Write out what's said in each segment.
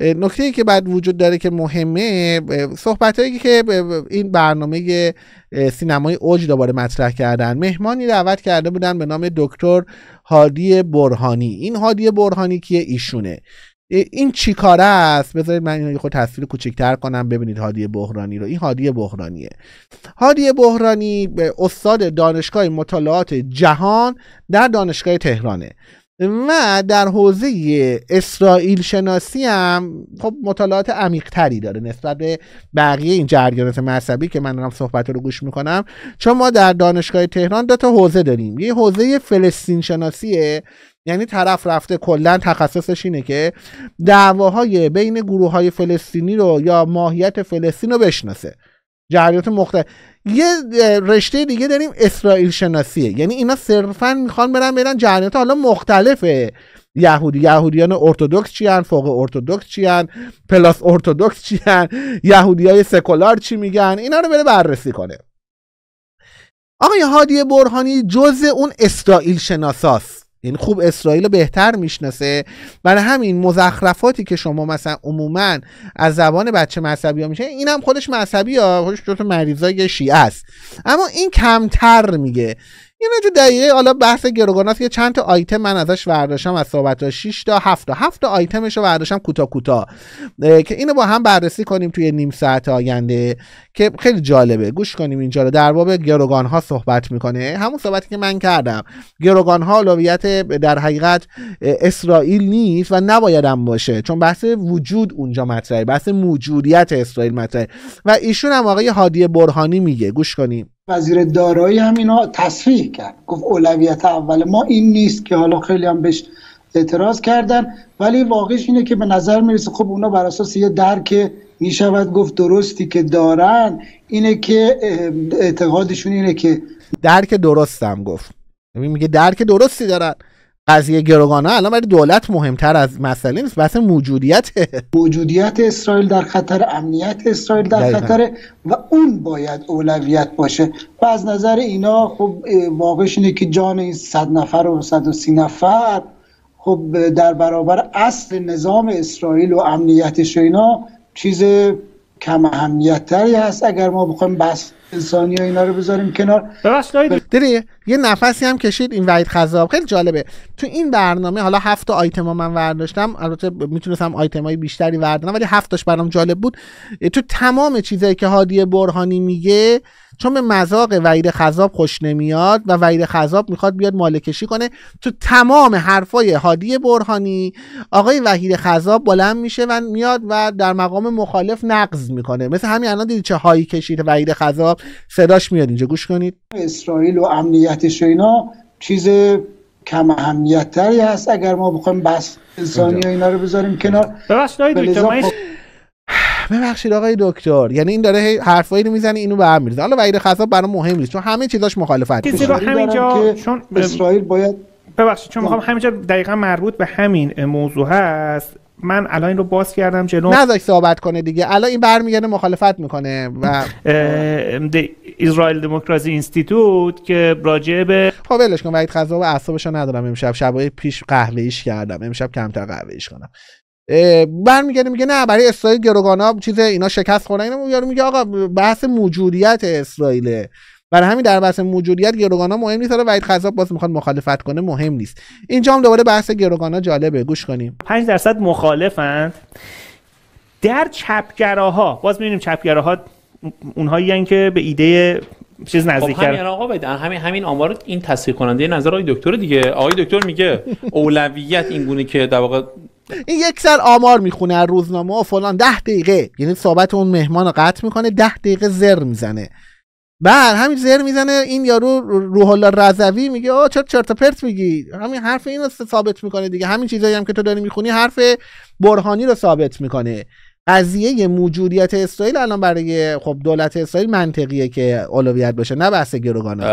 نکته ای که بعد وجود داره که مهمه صحبت هایی که این برنامه سینمای اوج دوباره مطرح کردن مهمانی دعوت کرده بودن به نام دکتر هادی برهانی این هادی برهانی کیه ایشونه این چیکاره است بذارید من اینو خود تصویر کوچکتر کنم ببینید هادی بحرانی رو این هادی بحرانیه هادی بحرانی استاد دانشگاه مطالعات جهان در دانشگاه تهرانه و در حوزه اسرائیل شناسی هم خب مطالعات عمیق تری داره نسبت به بقیه این جریانات مذهبی که من دارم صحبت رو گوش میکنم چون ما در دانشگاه تهران دو تا حوزه داریم یه حوزه فلسطین شناسیه یعنی طرف رفته کلا تخصصش اینه که دعواهای بین گروه های فلسطینی رو یا ماهیت فلسطین رو بشناسه جریانات مختلف یه رشته دیگه داریم اسرائیل شناسیه یعنی اینا صرفا میخوان برن برن جهنیت حالا مختلفه یهودی یهودیان ارتودکس هن فوق ارتودکس هن پلاس ارتودکس یهودی یهودیای سکولار چی میگن اینا رو بره بررسی کنه آقای هادی برهانی جزء اون اسرائیل شناساست این یعنی خوب اسرائیل رو بهتر میشناسه برای همین مزخرفاتی که شما مثلا عموما از زبان بچه مذهبی ها میشه این هم خودش مذهبی ها خودش جوت مریضای شیعه است اما این کمتر میگه اینا جو دقیقه حالا بحث گروگاناست یه چند تا آیتم من ازش برداشتم از صحبت 6 تا 7 تا 7 تا آیتمش رو برداشتم کوتا کوتاه که اینو با هم بررسی کنیم توی نیم ساعت آینده که خیلی جالبه گوش کنیم اینجا رو در باب گروگان ها صحبت میکنه همون صحبتی که من کردم گروگان ها اولویت در حقیقت اسرائیل نیست و نباید هم باشه چون بحث وجود اونجا مطرحه بحث موجودیت اسرائیل مطرحه و ایشون هم آقای هادی برهانی میگه گوش کنیم وزیر دارایی هم اینا تصریح کرد گفت اولویت اول ما این نیست که حالا خیلی هم بهش اعتراض کردن ولی واقعش اینه که به نظر میرسه خب اونا بر اساس یه درک میشود گفت درستی که دارن اینه که اعتقادشون اینه که درک درستم گفت یعنی میگه درک درستی دارن قضیه ها الان برای دولت مهمتر از مسئله نیست بحث موجودیت موجودیت اسرائیل در خطر امنیت اسرائیل در خطر و اون باید اولویت باشه و از نظر اینا خب واقعش اینه که جان این صد نفر و صد و سی نفر خب در برابر اصل نظام اسرائیل و امنیتش و اینا چیز کم اهمیتتری هست اگر ما بخوایم بحث انسانی و اینا رو بذاریم کنار ببخشید یه نفسی هم کشید این وحید خذاب خیلی جالبه تو این برنامه حالا هفت تا ها من ورداشتم البته میتونستم آیتم های بیشتری وردنم ولی هفتاش برام جالب بود تو تمام چیزایی که هادی برهانی میگه چون به مذاق وحید خذاب خوش نمیاد و وحید خذاب میخواد بیاد مالکشی کنه تو تمام حرفای هادی برهانی آقای وحید خذاب بلند میشه و میاد و در مقام مخالف نقض میکنه مثل همین الان دیدی چه هایی کشید وحید خذاب صداش میاد اینجا گوش کنید اسرائیل و امنیتش اینا چیز کم اهمیت تری هست اگر ما بخوایم بس انسانی اینا رو بذاریم کنار ببخشید ببخشید آقای دکتر یعنی این داره حرفایی رو میزنه اینو به هم حالا وعید خطا برام مهم نیست چون همه چیزاش مخالفت میشه رو همینجا چون اسرائیل باید ببخشید چون میخوام همینجا دقیقا مربوط به همین موضوع هست من الان این رو باز کردم جلو نذاش صحبت کنه دیگه الان این برمیگرده مخالفت میکنه و اسرائیل دموکراسی اینستیتوت که راجعه به خب ولش کن خزا و ندارم امشب شبای پیش قهوه ایش کردم امشب کمتر قهوه ایش کنم برمیگرده میگه نه برای اسرائیل گروگانا چیز اینا شکست خورن اینو یارو میگه آقا بحث موجودیت اسرائیله برای همین در بحث موجودیت گروگانا مهم نیست حالا خذاب باز میخواد مخالفت کنه مهم نیست اینجا هم دوباره بحث گروگانا جالبه گوش کنیم 5 درصد مخالفند در چپگراها باز میبینیم چپگراها اونهایی هن که به ایده چیز خب، نزدیک همین آقا بدن همین همین آمار این تصحیح کننده نظر آقای دکتر دیگه آقای دکتر میگه اولویت این گونه که در واقع این یک سر آمار میخونه از روزنامه و فلان ده دقیقه یعنی صحبت اون مهمان رو قطع میکنه ده دقیقه زر میزنه بر همین زر میزنه این یارو روح الله رضوی میگه آ چرت چرت پرت میگی همین حرف این ثابت میکنه دیگه همین چیزایی هم که تو داری میخونی حرف برهانی رو ثابت میکنه قضیه موجودیت اسرائیل الان برای خب دولت اسرائیل منطقیه که اولویت باشه نه بحث گروگان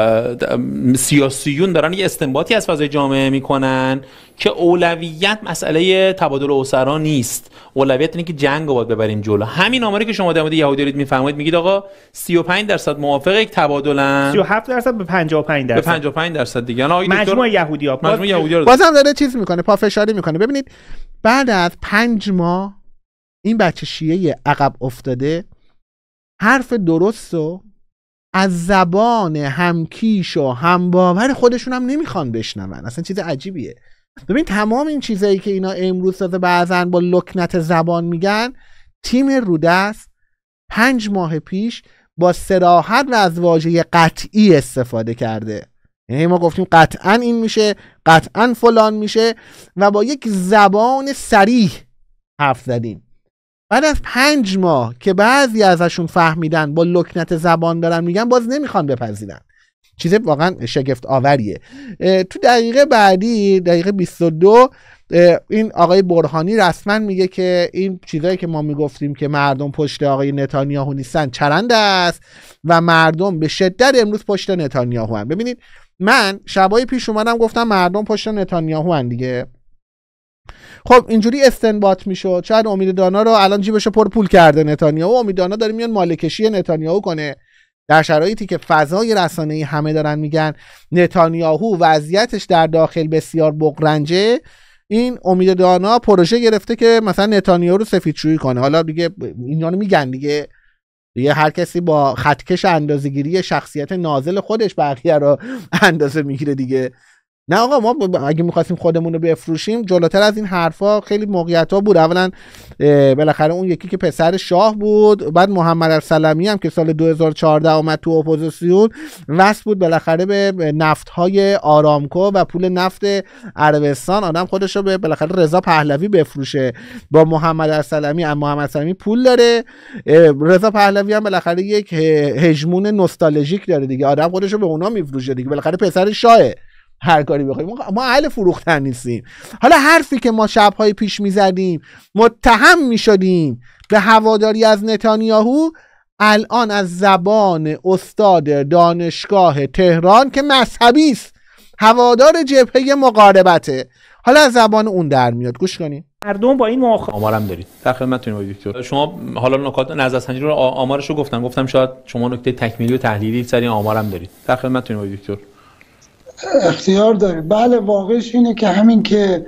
سیاسیون دارن یه استنباطی از فضای جامعه میکنن که اولویت مسئله تبادل اسرا نیست اولویت اینه که جنگ رو باید ببریم جلو همین آماری که شما در مورد یهودی دارید میفرمایید میگید آقا 35 درصد موافق یک تبادلن 37 درصد به 55 درصد به 55 درصد دیگه یعنی مجموع مجموع بازم داره چیز میکنه پافشاری میکنه ببینید بعد از 5 ماه این بچه شیعه عقب افتاده حرف درست رو از زبان همکیش و همباور خودشون هم نمیخوان بشنون اصلا چیز عجیبیه ببین تمام این چیزایی که اینا امروز تازه بعضا با لکنت زبان میگن تیم رودست پنج ماه پیش با سراحت و از واژه قطعی استفاده کرده یعنی ما گفتیم قطعا این میشه قطعا فلان میشه و با یک زبان سریح حرف زدیم بعد از پنج ماه که بعضی ازشون فهمیدن با لکنت زبان دارن میگن باز نمیخوان بپذیرن چیز واقعا شگفت آوریه تو دقیقه بعدی دقیقه 22 این آقای برهانی رسما میگه که این چیزایی که ما میگفتیم که مردم پشت آقای نتانیاهو نیستن چرند است و مردم به شدت امروز پشت نتانیاهو هستن ببینید من شبای پیش اومدم گفتم مردم پشت نتانیاهو هن دیگه خب اینجوری استنباط میشد شاید امید دانا رو الان جیبش پر پول کرده نتانیاهو امید دانا داره میان مالکشی نتانیاهو کنه در شرایطی که فضای رسانه‌ای همه دارن میگن نتانیاهو وضعیتش در داخل بسیار بقرنجه این امید دانا پروژه گرفته که مثلا نتانیاهو رو سفیدشویی کنه حالا دیگه اینا رو میگن دیگه یه هر کسی با خطکش اندازه‌گیری شخصیت نازل خودش بقیه رو اندازه میگیره دیگه نه آقا ما اگه میخواستیم خودمون رو بفروشیم جلوتر از این حرفا خیلی موقعیت ها بود اولا بالاخره اون یکی که پسر شاه بود بعد محمد السلمی هم که سال 2014 آمد تو اپوزیسیون وصل بود بالاخره به نفت های آرامکو و پول نفت عربستان آدم خودش رو به بالاخره رضا پهلوی بفروشه با محمد السلمی هم محمد السلمی پول داره رضا پهلوی هم بالاخره یک هجمون نوستالژیک داره دیگه آدم خودش رو به اونا میفروشه دیگه بالاخره پسر شاهه هر کاری بخوایم ما اهل فروختن نیستیم حالا حرفی که ما شبهای پیش میزدیم متهم میشدیم به هواداری از نتانیاهو الان از زبان استاد دانشگاه تهران که مذهبی است هوادار جبهه مقاربته حالا از زبان اون در میاد گوش کنیم مردم با این مخ آمارم دارید در خدمتتونیم دکتر شما حالا نکات نظر سنجی رو آمارشو رو گفتم گفتم شاید شما نکته تکمیلی و تحلیلی سری آمارم دارید در خدمتتونیم دکتر اختیار داره بله واقعش اینه که همین که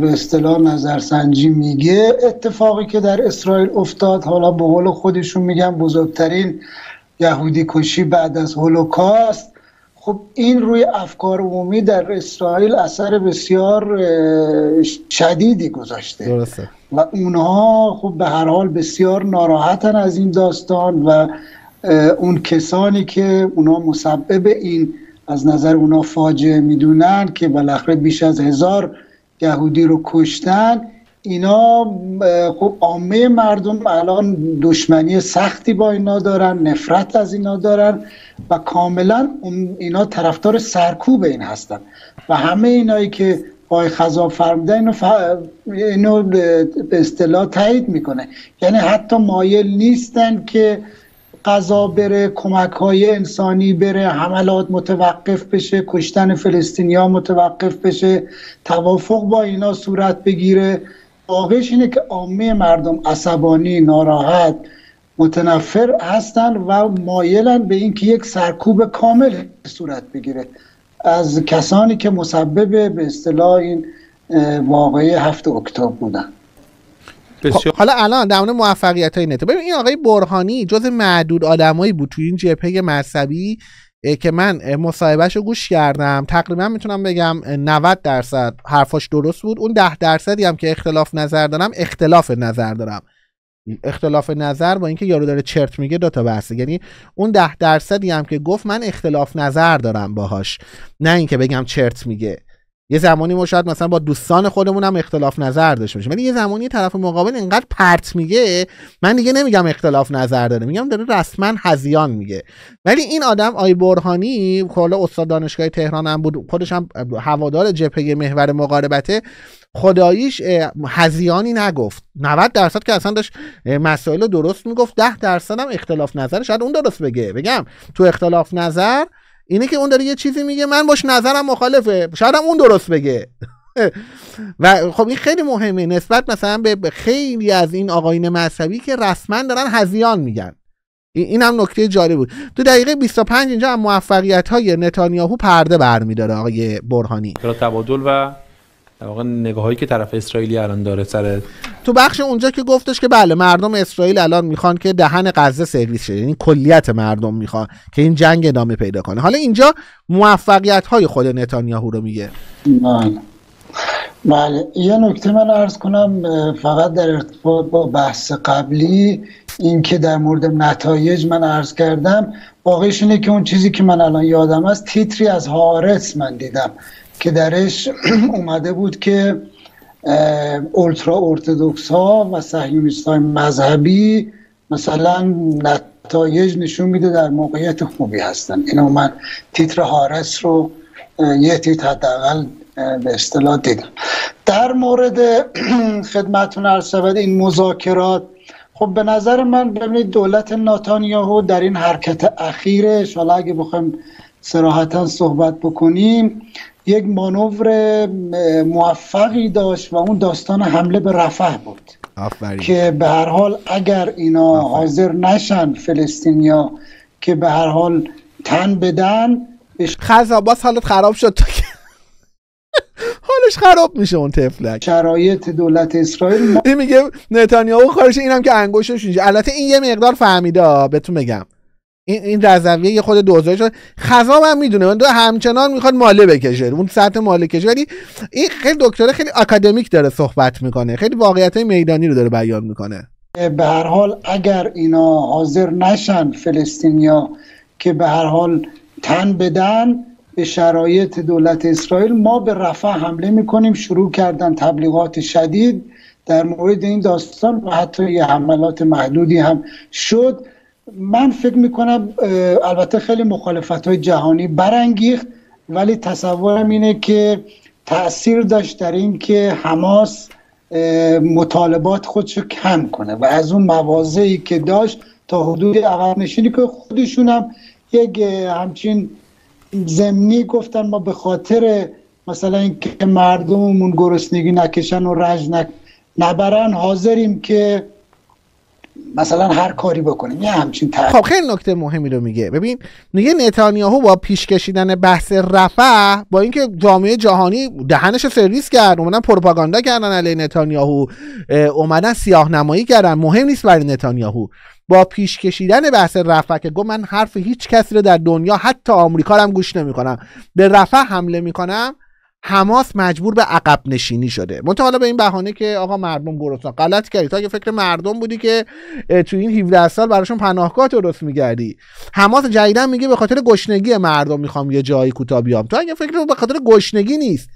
به اصطلاح نظرسنجی میگه اتفاقی که در اسرائیل افتاد حالا به قول خودشون میگن بزرگترین یهودی کشی بعد از هولوکاست خب این روی افکار عمومی در اسرائیل اثر بسیار شدیدی گذاشته درسته. و اونها خب به هر حال بسیار ناراحتن از این داستان و اون کسانی که اونها مسبب این از نظر اونا فاجعه میدونن که بالاخره بیش از هزار یهودی رو کشتن اینا خب مردم الان دشمنی سختی با اینا دارن نفرت از اینا دارن و کاملا اینا طرفدار سرکوب این هستن و همه اینایی که پای خضا فرمده اینو, ف... اینو به اصطلاح تایید میکنه یعنی حتی مایل نیستن که غذا بره کمک های انسانی بره حملات متوقف بشه کشتن ها متوقف بشه توافق با اینا صورت بگیره واقعش اینه که عامه مردم عصبانی ناراحت متنفر هستن و مایلن به اینکه یک سرکوب کامل صورت بگیره از کسانی که مسبب به اصطلاح این واقعه هفت اکتبر بودن بسیار. خب، حالا الان در مورد موفقیت های نتو ببین این آقای برهانی جز معدود آدمایی بود توی این جبهه مذهبی که من مصاحبهش رو گوش کردم تقریبا میتونم بگم 90 درصد حرفاش درست بود اون 10 درصدی هم که اختلاف نظر دارم اختلاف نظر دارم اختلاف نظر با اینکه یارو داره چرت میگه دو تا بحثه یعنی اون ده درصدی هم که گفت من اختلاف نظر دارم باهاش نه اینکه بگم چرت میگه یه زمانی ما شاید مثلا با دوستان خودمون هم اختلاف نظر داشته باشیم ولی یه زمانی طرف مقابل اینقدر پرت میگه من دیگه نمیگم اختلاف نظر داره میگم داره رسما هزیان میگه ولی این آدم آی برهانی کلا خب استاد دانشگاه تهران هم بود خودش هم هوادار جبهه محور مقاربته خداییش هزیانی نگفت 90 درصد که اصلا داشت مسائل درست میگفت 10 درصد هم اختلاف نظر شاید اون درست بگه بگم تو اختلاف نظر اینه که اون داره یه چیزی میگه من باش نظرم مخالفه شاید اون درست بگه و خب این خیلی مهمه نسبت مثلا به خیلی از این آقایین مذهبی که رسما دارن هزیان میگن این هم نکته جالب بود تو دقیقه 25 اینجا هم موفقیت های نتانیاهو پرده برمیداره آقای برهانی تبادل و در واقع نگاهایی که طرف اسرائیلی الان داره سر تو بخش اونجا که گفتش که بله مردم اسرائیل الان میخوان که دهن غزه سرویس شه یعنی کلیت مردم میخوان که این جنگ ادامه پیدا کنه حالا اینجا موفقیت های خود نتانیاهو رو میگه بله یه نکته من ارز کنم فقط در ارتباط با بحث قبلی این که در مورد نتایج من ارز کردم واقعیش اینه که اون چیزی که من الان یادم است تیتری از هارس من دیدم که درش اومده بود که اولترا ارتدوکس ها و سهیونیست های مذهبی مثلا نتایج نشون میده در موقعیت خوبی هستن اینو من تیتر هارس رو یه تیتر حداقل به اصطلاح دیدم در مورد خدمتون عرض این مذاکرات خب به نظر من ببینید دولت ناتانیاهو در این حرکت اخیرش حالا اگه سراحتا صحبت بکنیم یک مانور موفقی داشت و اون داستان حمله به رفح بود آفرین. که به هر حال اگر اینا حاضر نشن فلسطینیا که به هر حال تن بدن بش... حالت خراب شد تو حالش خراب میشه اون تفلک شرایط دولت اسرائیل این میگه نتانیاهو خارش اینم که انگوشش اینجا البته این یه مقدار فهمیده بهتون بگم این این رضویه یه خود دوزاری شد خزام هم میدونه من دو همچنان میخواد ماله بکشه اون سطح ماله کشه ولی این خیلی دکتره خیلی اکادمیک داره صحبت میکنه خیلی واقعیت میدانی رو داره بیان میکنه به هر حال اگر اینا حاضر نشن فلسطینیا که به هر حال تن بدن به شرایط دولت اسرائیل ما به رفع حمله میکنیم شروع کردن تبلیغات شدید در مورد این داستان و حتی یه حملات محدودی هم شد من فکر میکنم البته خیلی مخالفت های جهانی برانگیخت ولی تصورم اینه که تاثیر داشت در که حماس مطالبات خودشو کم کنه و از اون مواضعی که داشت تا حدود عقب نشینی که خودشون هم یک همچین زمینی گفتن ما به خاطر مثلا اینکه مردممون گرسنگی نکشن و رنج نبرن حاضریم که مثلا هر کاری بکنه یه همچین خب خیلی نکته مهمی رو میگه ببین میگه نتانیاهو با پیش کشیدن بحث رفع با اینکه جامعه جهانی دهنش سرویس کرد اومدن پروپاگاندا کردن علیه نتانیاهو اومدن سیاه نمایی کردن مهم نیست برای نتانیاهو با پیش کشیدن بحث رفع که گفت من حرف هیچ کسی رو در دنیا حتی آمریکا رو هم گوش نمیکنم به رفع حمله میکنم حماس مجبور به عقب نشینی شده منتها حالا به این بهانه که آقا مردم گرسنه غلط کردی تو اگه فکر مردم بودی که تو این 17 سال براشون پناهگاه درست میگردی حماس جدیدا میگه به خاطر گشنگی مردم میخوام یه جایی کوتاه بیام تو اگه فکر به خاطر گشنگی نیست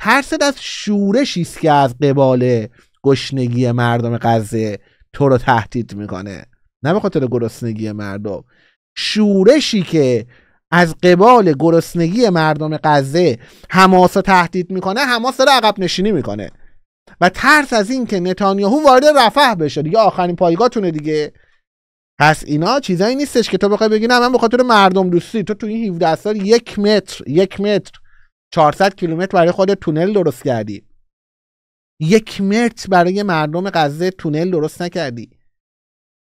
ترست از شورشی است که از قبال گشنگی مردم غزه تو رو تهدید میکنه نه به خاطر گرسنگی مردم شورشی که از قبال گرسنگی مردم غزه حماس رو تهدید میکنه حماس داره عقب نشینی میکنه و ترس از این که نتانیاهو وارد رفح بشه دیگه آخرین پایگاهتونه دیگه پس اینا چیزایی نیستش که تو بخوای بگی نه من به مردم دوستی تو تو این 17 سال یک متر یک متر 400 کیلومتر برای خود تونل درست کردی یک متر برای مردم غزه تونل درست نکردی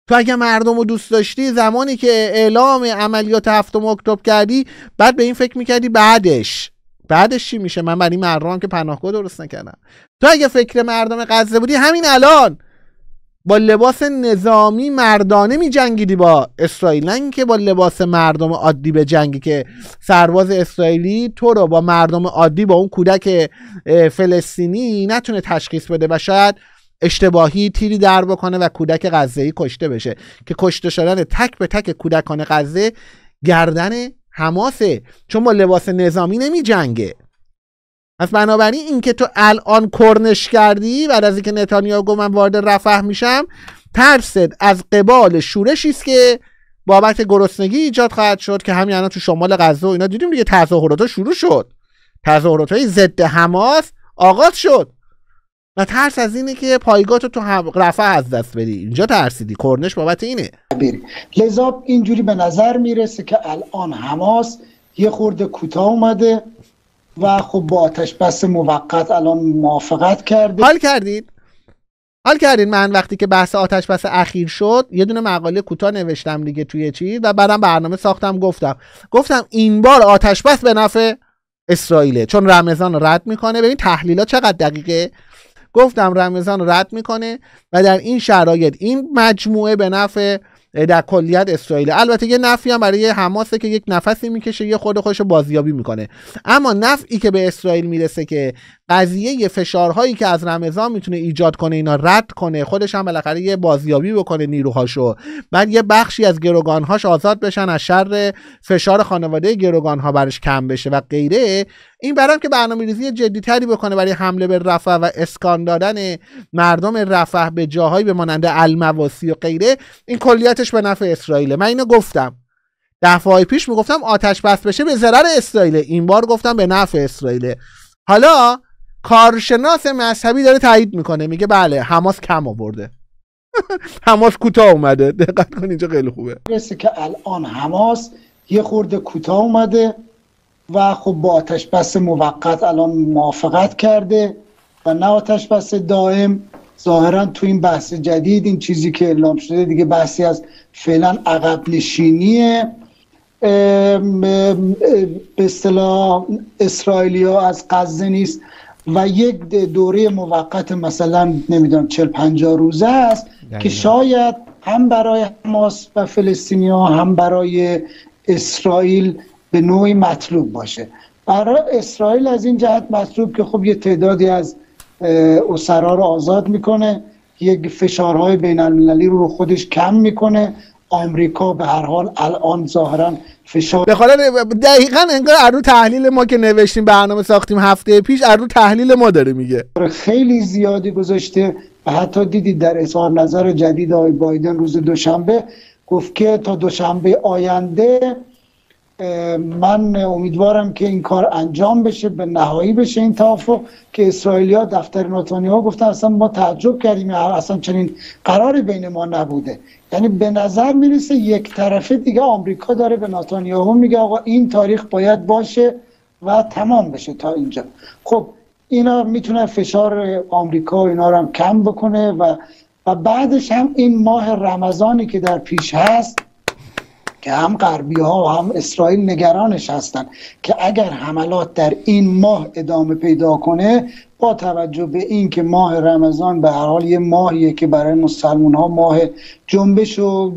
تو اگه مردم رو دوست داشتی زمانی که اعلام عملیات هفتم اکتبر کردی بعد به این فکر میکردی بعدش بعدش چی میشه من برای مردم که پناهگاه درست نکردم تو اگه فکر مردم غزه بودی همین الان با لباس نظامی مردانه می با اسرائیل نه که با لباس مردم عادی به جنگی که سرباز اسرائیلی تو رو با مردم عادی با اون کودک فلسطینی نتونه تشخیص بده و شاید اشتباهی تیری در بکنه و کودک ای کشته بشه که کشته شدن تک به تک کودکان غزه گردن حماسه چون با لباس نظامی نمی جنگه پس بنابراین اینکه تو الان کرنش کردی بعد از اینکه نتانیاهو گفت من وارد رفح میشم ترست از قبال شورشی است که بابت گرسنگی ایجاد خواهد شد که همین الان تو شمال غزه و اینا دیدیم دیگه تظاهرات شروع شد تظاهرات های ضد حماس آغاز شد و ترس از اینه که پایگاه تو رفعه از دست بدی اینجا ترسیدی کرنش بابت اینه لذا اینجوری به نظر میرسه که الان حماس یه خورده کوتاه اومده و خب با آتش بس موقت الان موافقت کرده حال کردید حال کردین من وقتی که بحث آتش بس اخیر شد یه دونه مقاله کوتاه نوشتم دیگه توی چی و بعدم برنامه ساختم گفتم گفتم این بار آتش بس به نفع اسرائیله چون رمضان رد میکنه ببین تحلیلات چقدر دقیقه گفتم رمضان رد میکنه و در این شرایط این مجموعه به نفع در کلیت اسرائیل البته یه نفعی هم برای حماسه که یک نفسی میکشه یه خود خوش بازیابی میکنه اما نفعی که به اسرائیل میرسه که قضیه فشارهایی که از رمضان میتونه ایجاد کنه اینا رد کنه خودش هم بالاخره یه بازیابی بکنه نیروهاشو بعد یه بخشی از گروگانهاش آزاد بشن از شر فشار خانواده گروگانها برش کم بشه و غیره این برام که برنامه ریزی تری بکنه برای حمله به رفح و اسکان دادن مردم رفح به جاهایی به مانند المواسی و غیره این کلیتش به نفع اسرائیله من اینو گفتم دفعه پیش میگفتم آتش بس بشه به ضرر اسرائیل این بار گفتم به نفع اسرائیل حالا کارشناس مذهبی داره تایید میکنه میگه بله حماس کم آورده حماس کوتاه اومده دقت کن اینجا خیلی خوبه مثل که الان حماس یه خورده کوتاه اومده و خب با آتش بس موقت الان موافقت کرده و نه آتش بس دائم ظاهرا تو این بحث جدید این چیزی که اعلام شده دیگه بحثی از فعلا عقب نشینیه به اصطلاح ها از غزه نیست و یک دوره موقت مثلا نمیدونم 40 50 روزه است که شاید هم برای حماس و ها هم برای اسرائیل به نوعی مطلوب باشه برای اسرائیل از این جهت مطلوب که خب یه تعدادی از اسرا رو آزاد میکنه یک فشارهای بین المللی رو خودش کم میکنه آمریکا به هر حال الان ظاهرا فشار خاطر دقیقا انگار ارو تحلیل ما که نوشتیم برنامه ساختیم هفته پیش ارو تحلیل ما داره میگه خیلی زیادی گذاشته و حتی دیدید در اظهار نظر جدید آقای بایدن روز دوشنبه گفت که تا دوشنبه آینده من امیدوارم که این کار انجام بشه به نهایی بشه این توافق که اسرائیلیا دفتر ها گفتن اصلا ما تعجب کردیم اصلا چنین قراری بین ما نبوده یعنی به نظر میرسه یک طرفه دیگه آمریکا داره به ها میگه آقا این تاریخ باید باشه و تمام بشه تا اینجا خب اینا میتونه فشار آمریکا اینا رو هم کم بکنه و و بعدش هم این ماه رمضانی که در پیش هست که هم غربی ها و هم اسرائیل نگرانش هستند که اگر حملات در این ماه ادامه پیدا کنه با توجه به این که ماه رمضان به هر حال یه ماهیه که برای مسلمان ها ماه جنبش و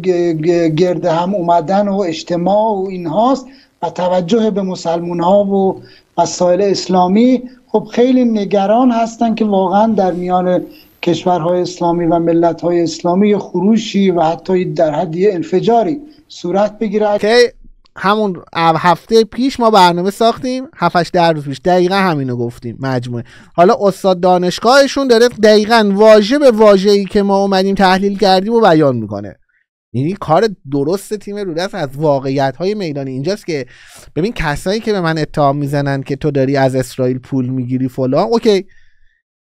گرد هم اومدن و اجتماع و اینهاست هاست و توجه به مسلمان ها و مسائل اسلامی خب خیلی نگران هستن که واقعا در میان کشورهای اسلامی و ملتهای اسلامی خروشی و حتی در حد انفجاری صورت بگیره که همون هفته پیش ما برنامه ساختیم هفتش در روز پیش دقیقا همینو گفتیم مجموعه حالا استاد دانشگاهشون داره دقیقا واژه به واژه ای که ما اومدیم تحلیل کردیم و بیان میکنه یعنی کار درست تیم رودس از واقعیت های میدانی اینجاست که ببین کسایی که به من اتهام میزنن که تو داری از اسرائیل پول میگیری فلان اوکی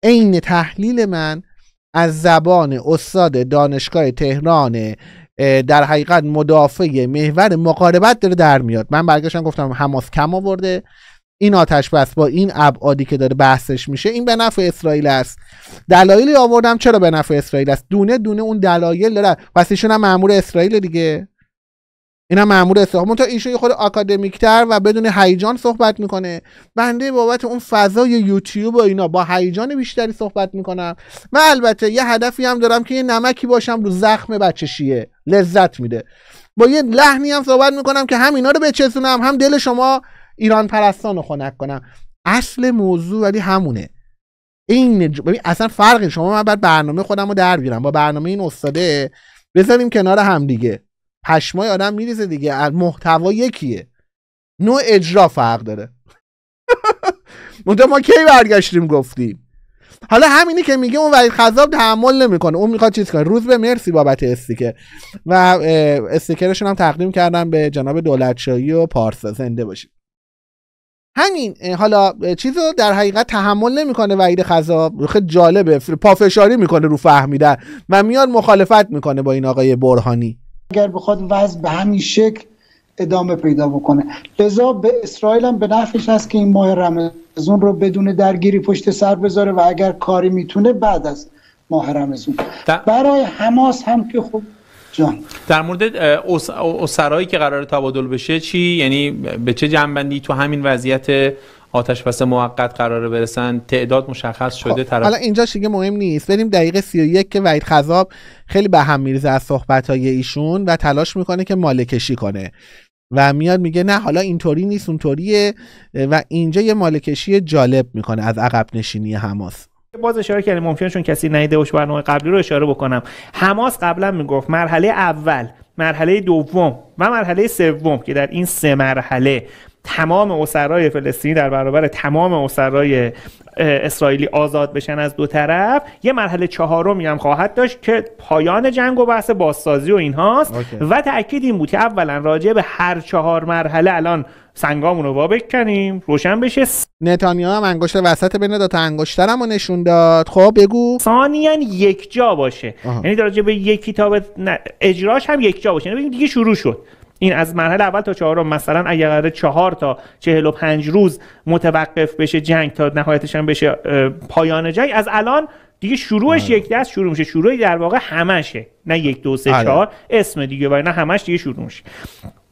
عین تحلیل من از زبان استاد دانشگاه تهران در حقیقت مدافع محور مقاربت داره در میاد من برگشتم گفتم حماس کم آورده این آتش بس با این ابعادی که داره بحثش میشه این به نفع اسرائیل است دلایلی آوردم چرا به نفع اسرائیل است دونه دونه اون دلایل داره پس ایشون هم مامور اسرائیل دیگه اینا هم معمول اما تا ایشون یه خود آکادمیک تر و بدون هیجان صحبت میکنه بنده بابت اون فضای یوتیوب و اینا با هیجان بیشتری صحبت میکنم و البته یه هدفی هم دارم که یه نمکی باشم رو زخم بچشیه لذت میده با یه لحنی هم صحبت میکنم که هم اینا رو بچسونم هم دل شما ایران پرستان رو خنک کنم اصل موضوع ولی همونه این ج... اصلا فرقی شما من بعد برنامه خودم رو در بیارم با برنامه این استاده بذاریم کنار هم دیگه پشمای آدم میریزه دیگه از محتوا یکیه نوع اجرا فرق داره منتها ما کی برگشتیم گفتیم حالا همینی که میگه اون وحید خذاب تحمل نمیکنه اون میخواد چیز کنه روز به مرسی بابت استیکر و استیکرشون هم تقدیم کردم به جناب دولتشاهی و پارسا زنده باشید همین حالا چیزو در حقیقت تحمل نمیکنه وعید خذاب خیلی جالبه پافشاری میکنه رو فهمیدن و میاد مخالفت میکنه با این آقای برهانی اگر بخواد وضع به همین شکل ادامه پیدا بکنه لذا به اسرائیل هم به نفعش هست که این ماه رمزون رو بدون درگیری پشت سر بذاره و اگر کاری میتونه بعد از ماه رمزون برای حماس هم که خوب جان در مورد اسرایی که قرار تبادل بشه چی یعنی به چه جنبندی تو همین وضعیت آتش پس موقت قرار برسن تعداد مشخص خب، شده طرف حالا اینجا دیگه مهم نیست بریم دقیقه 31 که وید خذاب خیلی به هم میرزه از صحبت ایشون و تلاش میکنه که مالکشی کنه و میاد میگه نه حالا اینطوری نیست اونطوریه و اینجا یه مالکشی جالب میکنه از عقب نشینی حماس باز اشاره کردیم ممکن کسی نیده باشه برنامه قبلی رو اشاره بکنم حماس قبلا میگفت مرحله اول مرحله دوم و مرحله سوم که در این سه مرحله تمام اسرای فلسطینی در برابر تمام اسرای اسرائیلی آزاد بشن از دو طرف یه مرحله چهارمی هم خواهد داشت که پایان جنگ و بحث بازسازی و اینهاست و تاکید این بود که اولا راجع به هر چهار مرحله الان سنگامون رو وا بکنیم روشن بشه نتانیا هم انگشت وسط بین دو تا انگشترم نشون داد خب بگو ثانیا یک جا باشه یعنی در به یک کتاب اجراش هم یک جا باشه یعنی دیگه شروع شد این از مرحله اول تا چهارم مثلا اگر تا چهار تا پنج روز متوقف بشه جنگ تا نهایتش هم بشه پایان جنگ از الان دیگه شروعش بله. یک دست شروع میشه شروعی در واقع همشه نه یک دو سه بله. چهار اسم دیگه و نه همش دیگه شروع میشه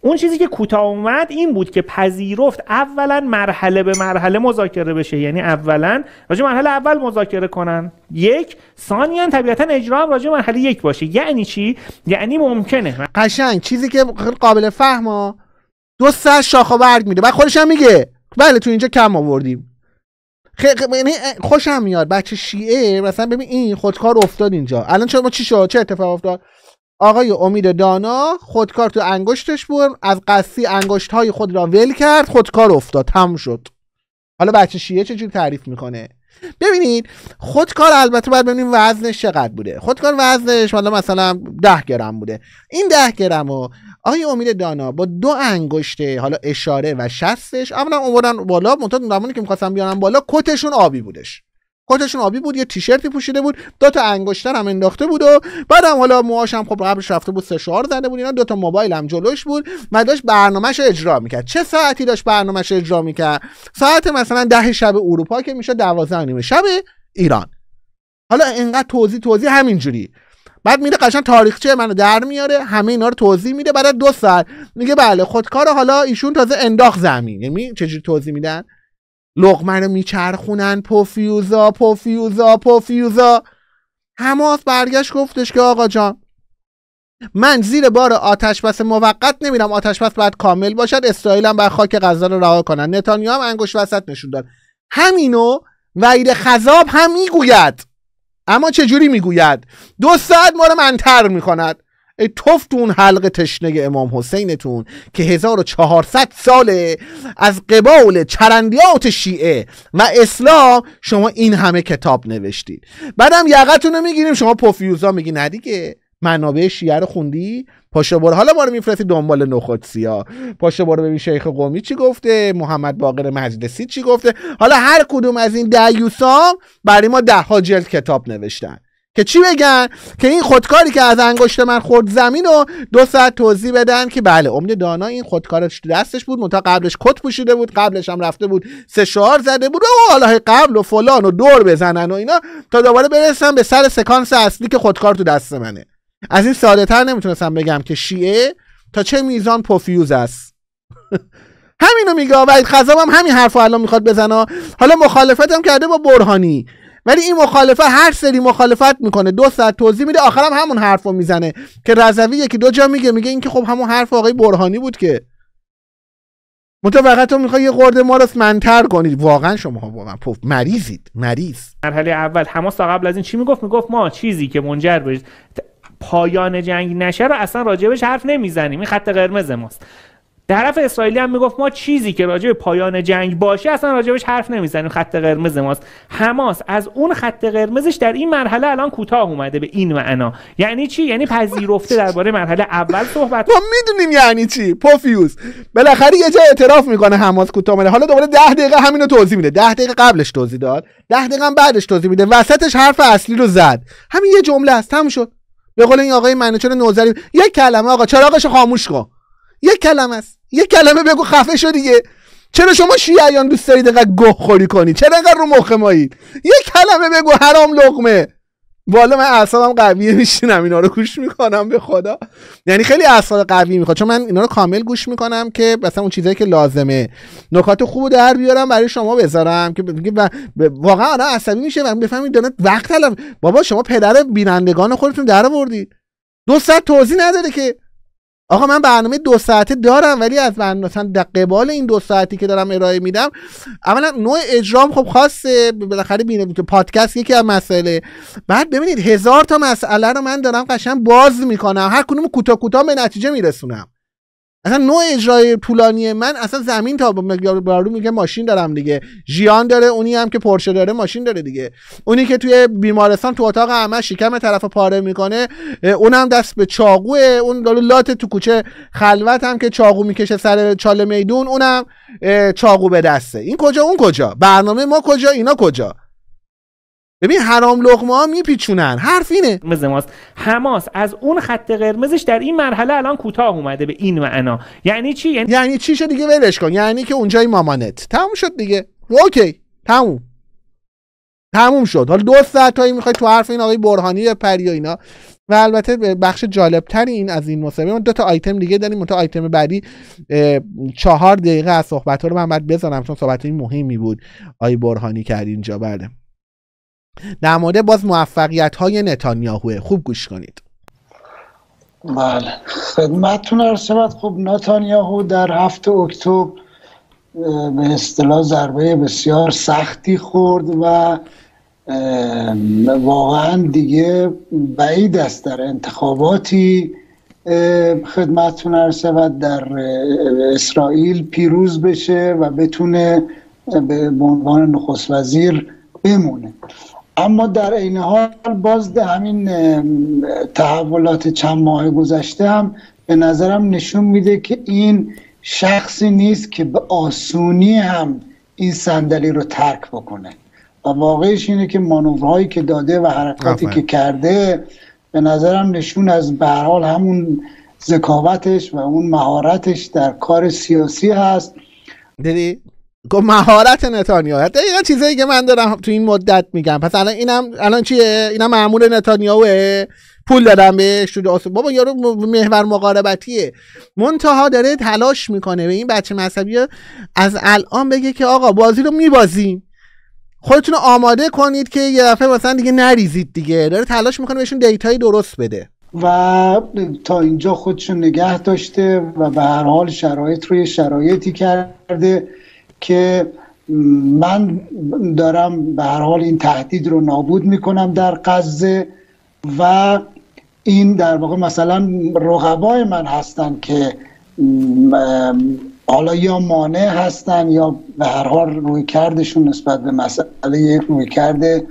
اون چیزی که کوتاه اومد این بود که پذیرفت اولا مرحله به مرحله مذاکره بشه یعنی اولا راجع مرحله اول مذاکره کنن یک ثانیا طبیعتا اجرا هم راجع مرحله یک باشه یعنی چی یعنی ممکنه قشنگ چیزی که قابل فهمه دو سه شاخ و برگ میده بعد خودش هم میگه بله تو اینجا کم آوردیم یعنی خوشم میاد بچه شیعه مثلا ببین این خودکار افتاد اینجا الان چرا چی شد چه اتفاق افتاد آقای امید دانا خودکار تو انگشتش بود از قصی انگشت های خود را ول کرد خودکار افتاد تم شد حالا بچه شیعه چجوری تعریف میکنه ببینید خودکار البته باید ببینیم وزنش چقدر بوده خودکار وزنش حالا مثلا 10 گرم بوده این ده گرم و آقای امید دانا با دو انگشته حالا اشاره و شستش اولا اومدن بالا منتها زمانی که میخواستم بیانم بالا کتشون آبی بودش کتشون آبی بود یه تیشرتی پوشیده بود دو تا انگشتر هم انداخته بود و بعدم حالا موهاش هم خب قبلش رفته بود سشوار زنده بود اینا دو تا موبایل هم جلوش بود و داشت برنامهش اجرا میکرد چه ساعتی داشت برنامهش اجرا میکرد ساعت مثلا ده شب اروپا که میشه دوازه نیمه شب ایران حالا اینقدر توضیح توضیح همینجوری بعد میره قشنگ تاریخچه منو در میاره همه اینا رو توضیح میده بعد دو ساعت میگه بله خودکار حالا ایشون تازه انداخ زمین یعنی چجوری توضیح میدن لغمه رو میچرخونن پوفیوزا پوفیوزا پوفیوزا هماس برگشت گفتش که آقا جان من زیر بار آتش بس موقت نمیرم آتش بس باید کامل باشد اسرائیل هم بر خاک غذا رو رها کنن نتانیاهو هم انگشت وسط نشون داد همینو وعید خذاب هم میگوید اما چجوری میگوید دو ساعت ما رو منتر میکند توفت اون حلقه تشنه امام حسینتون که 1400 ساله از قبال چرندیات شیعه و اسلام شما این همه کتاب نوشتید بعدم یقتون رو میگیریم شما پوفیوزا میگی ندیگه منابع شیعه رو خوندی پاشو برو حالا ما رو میفرستی دنبال نخودسیا ها پاشو برو ببین شیخ قومی چی گفته محمد باقر مجلسی چی گفته حالا هر کدوم از این دیوسام برای ما ده ها جلد کتاب نوشتن که چی بگن که این خودکاری که از انگشت من خورد زمین رو دو ساعت توضیح بدن که بله امید دانا این خودکارش دستش بود منتها قبلش کت پوشیده بود قبلش هم رفته بود سه شعار زده بود و حالا قبل و فلان و دور بزنن و اینا تا دوباره برسم به سر سکانس اصلی که خودکار تو دست منه از این ساده تر نمیتونستم بگم که شیعه تا چه میزان پوفیوز است همینو میگه و هم همین حرفو الان میخواد بزنه حالا مخالفتم کرده با برهانی ولی این مخالفه هر سری مخالفت میکنه دو ساعت توضیح میده آخرم همون حرفو میزنه که رضوی یکی دو جا میگه میگه اینکه خب همون حرف آقای برهانی بود که متوقع تو میخوای یه قرد ما رو منتر کنید واقعا شما واقعا پف مریضید مریض مرحله اول حماس تا قبل از این چی میگفت میگفت ما چیزی که منجر بشه پایان جنگ نشه رو اصلا راجبش حرف نمیزنیم این خط قرمز ماست طرف اسرائیلی هم میگفت ما چیزی که راجع به پایان جنگ باشه اصلا راجبش حرف نمیزنیم خط قرمز ماست حماس از اون خط قرمزش در این مرحله الان کوتاه اومده به این معنا یعنی چی یعنی پذیرفته درباره مرحله اول صحبت ما میدونیم یعنی چی پوفیوس بالاخره یه جا اعتراف میکنه حماس کوتاه اومده حالا دوباره ده دقیقه همینو توضیح میده ده دقیقه قبلش توضیح داد ده دقیقه بعدش توضیح میده وسطش حرف اصلی رو زد همین یه جمله است تموم شد به قول این آقای منچور نوزری یک کلمه آقا چراغش خاموش کن یک کلمه است یک کلمه بگو خفه شو دیگه چرا شما شیعیان دوست دارید انقدر گه خوری کنی چرا انقدر رو مخ مایی یک کلمه بگو حرام لقمه والا من اعصابم قویه میشینم اینا رو گوش میکنم به خدا یعنی خیلی اعصاب قوی میخواد چون من اینا رو کامل گوش میکنم که مثلا اون چیزایی که لازمه نکات خوب در بیارم برای شما بذارم که ب... ب... واقعا آدم عصبی میشه و بفهمید دونت وقت الان بابا شما پدر بینندگان خودتون در آوردید دو ساعت توضیح نداره که آقا من برنامه دو ساعته دارم ولی از من در قبال این دو ساعتی که دارم ارائه میدم اولا نوع اجرام خب خاصه بالاخره بینه که پادکست یکی از مسئله بعد ببینید هزار تا مسئله رو من دارم قشنگ باز میکنم هر کدوم کوتاه کوتاه به نتیجه میرسونم اصلا نوع اجرای پولانی من اصلا زمین تا بارو میگه ماشین دارم دیگه جیان داره اونی هم که پرشه داره ماشین داره دیگه اونی که توی بیمارستان تو اتاق عمل شکم طرف پاره میکنه اونم دست به چاقوه اون داره لات تو کوچه خلوت هم که چاقو میکشه سر چاله میدون اونم چاقو به دسته این کجا اون کجا برنامه ما کجا اینا کجا ببین حرام لقمه ها میپیچونن حرف اینه حماس از اون خط قرمزش در این مرحله الان کوتاه اومده به این معنا یعنی چی یعنی-, یعنی, چی شد دیگه ولش کن یعنی که اونجای مامانت تموم شد دیگه اوکی تموم تموم شد حالا دو ساعت تا میخوای تو حرف این آقای برهانی بپری و اینا و البته بخش جالبتر این از این مصاحبه ما دو تا آیتم دیگه داریم تا آیتم بعدی چهار دقیقه از صحبت ها رو من بعد بزنم چون صحبت این مهمی بود آقای برهانی کرد اینجا بله در مورد باز موفقیت های نتانیاهوه خوب گوش کنید بله خدمتتون عرض خب نتانیاهو در هفته اکتبر به اصطلاح ضربه بسیار سختی خورد و واقعا دیگه بعید است در انتخاباتی خدمتتون عرض در اسرائیل پیروز بشه و بتونه به عنوان نخست وزیر بمونه اما در این حال باز همین تحولات چند ماه گذشته هم به نظرم نشون میده که این شخصی نیست که به آسونی هم این صندلی رو ترک بکنه و واقعش اینه که مانورهایی که داده و حرکاتی که کرده به نظرم نشون از به همون ذکاوتش و اون مهارتش در کار سیاسی هست گفت مهارت نتانیاهو دقیقا چیزایی که من دارم تو این مدت میگم پس الان اینم الان چیه اینم معمول نتانیاهوه پول دادم به شده بابا یارو محور مقاربتیه منتها داره تلاش میکنه به این بچه مذهبی از الان بگه که آقا بازی رو میبازیم خودتون آماده کنید که یه دفعه مثلا دیگه نریزید دیگه داره تلاش میکنه بهشون دیتای درست بده و تا اینجا خودشون نگه داشته و به هر حال شرایط روی شرایطی کرده که من دارم به هر حال این تهدید رو نابود میکنم در قزه و این در واقع مثلا رقبای من هستن که حالا یا مانع هستن یا به هر حال روی کردشون نسبت به مسئله یک روی کرده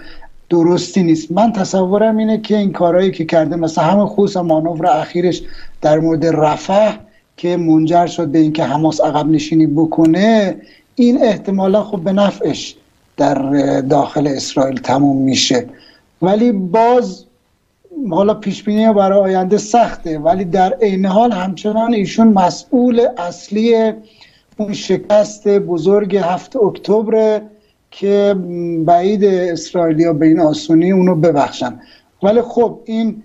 درستی نیست من تصورم اینه که این کارهایی که کرده مثلا همه خوص مانور اخیرش در مورد رفح که منجر شد به اینکه حماس عقب نشینی بکنه این احتمالا خب به نفعش در داخل اسرائیل تموم میشه ولی باز حالا پیش بینی برای آینده سخته ولی در عین حال همچنان ایشون مسئول اصلی اون شکست بزرگ هفت اکتبر که بعید اسرائیلیا به این آسونی اونو ببخشن ولی خب این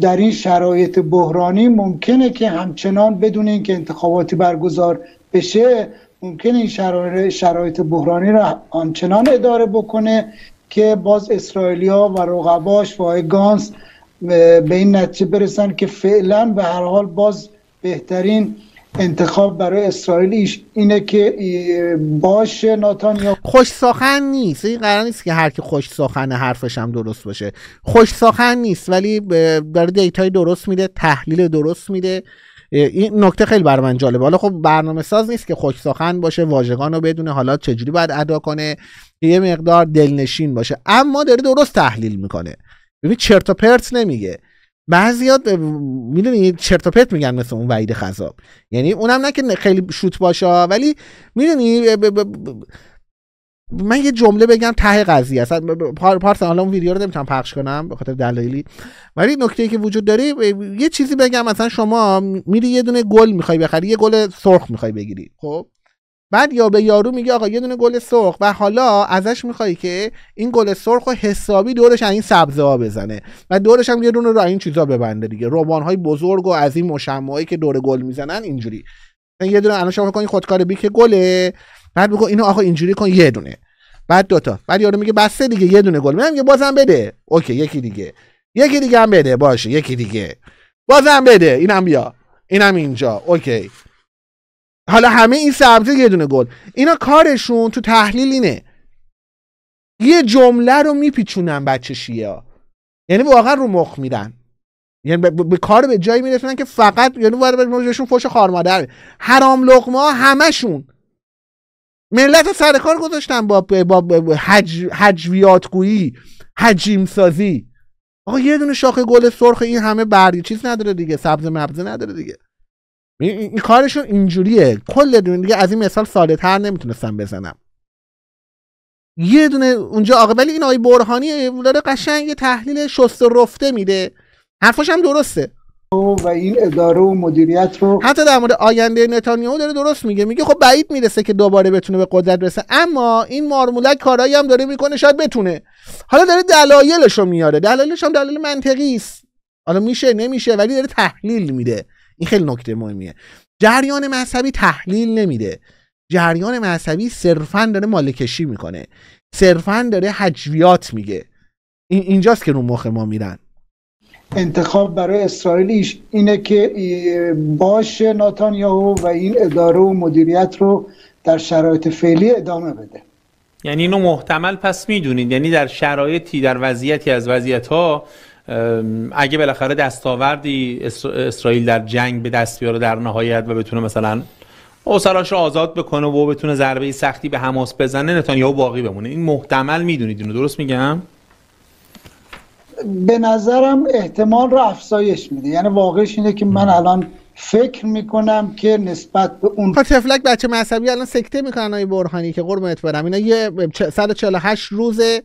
در این شرایط بحرانی ممکنه که همچنان بدون اینکه انتخاباتی برگزار بشه ممکن این شرایط بحرانی را آنچنان اداره بکنه که باز اسرائیلیا و رقباش و گانس به این نتیجه برسن که فعلا به هر حال باز بهترین انتخاب برای اسرائیل اینه که باش یا خوش ساخن نیست این قرار نیست که هر کی خوش سخن حرفش هم درست باشه خوش ساخن نیست ولی داره دیتای درست میده تحلیل درست میده این نکته خیلی بر من جالبه حالا خب برنامه ساز نیست که خوش سخن باشه واژگان رو بدونه حالا چجوری باید ادا کنه یه مقدار دلنشین باشه اما داره درست تحلیل میکنه ببین چرت و پرت نمیگه بعضیات میدونی چرت و پرت میگن مثل اون وعید خذاب یعنی اونم نه که خیلی شوت باشه ولی میدونی من یه جمله بگم ته قضیه است پارس حالا اون ویدیو رو نمیتونم پخش کنم به خاطر دلایلی ولی نکته که وجود داره یه چیزی بگم مثلا شما میری یه دونه گل میخوای بخری یه گل سرخ میخوای بگیری خب بعد یا به یارو میگه آقا یه دونه گل سرخ و حالا ازش میخوای که این گل سرخ و حسابی دورش این سبزه ها بزنه و دورش هم یه دونه رو این چیزا ببنده دیگه روبان های بزرگ و از این مشمعایی که دور گل میزنن اینجوری یعنی یه دونه الان شما خودکار که گله بعد میگه اینو آقا اینجوری کن یه دونه بعد دوتا بعد یارو میگه بسته دیگه یه دونه گل میگه بازم بده اوکی یکی دیگه یکی دیگه هم بده باشه یکی دیگه بازم بده اینم بیا اینم اینجا اوکی حالا همه این سبزه یه دونه گل اینا کارشون تو تحلیل اینه یه جمله رو میپیچونن بچه شیعه یعنی واقعا رو مخ میرن یعنی به کار به جایی میرسونن که فقط یعنی وارد به فوش خارمادر حرام لقمه ها همشون ملت سر کار گذاشتن با با حج حجویاتگویی حجیم سازی آقا یه دونه شاخه گل سرخ این همه برگی چیز نداره دیگه سبز مبزه نداره دیگه این, کارشون اینجوریه کل دونه دیگه از این مثال ساده تر نمیتونستم بزنم یه دونه اونجا آقا ولی این آقای برهانی داره قشنگ یه تحلیل شست رفته میده حرفاش هم درسته و این اداره و مدیریت رو حتی در مورد آینده نتانیاهو داره درست میگه میگه خب بعید میرسه که دوباره بتونه به قدرت برسه اما این مارمولک کارایی هم داره میکنه شاید بتونه حالا داره دلایلش رو میاره دلایلش هم دلایل منطقی است حالا میشه نمیشه ولی داره تحلیل میده این خیلی نکته مهمیه جریان مذهبی تحلیل نمیده جریان مذهبی صرفا داره مالکشی میکنه صرفا داره حجویات میگه اینجاست که رو مخ ما میرن انتخاب برای اسرائیلیش اینه که باش ناتانیاهو و این اداره و مدیریت رو در شرایط فعلی ادامه بده یعنی اینو محتمل پس میدونید یعنی در شرایطی در وضعیتی از وضعیت ها اگه بالاخره دستاوردی اسرائیل در جنگ به دست بیاره در نهایت و بتونه مثلا اوسراش رو آزاد بکنه و بتونه ضربه سختی به حماس بزنه نتانیاهو باقی بمونه این محتمل میدونید اینو درست میگم به نظرم احتمال رو افزایش میده یعنی واقعش اینه که من الان فکر میکنم که نسبت به اون تفلک خب بچه مذهبی الان سکته میکنن آی برهانی که قربونت برم اینا یه 148 روزه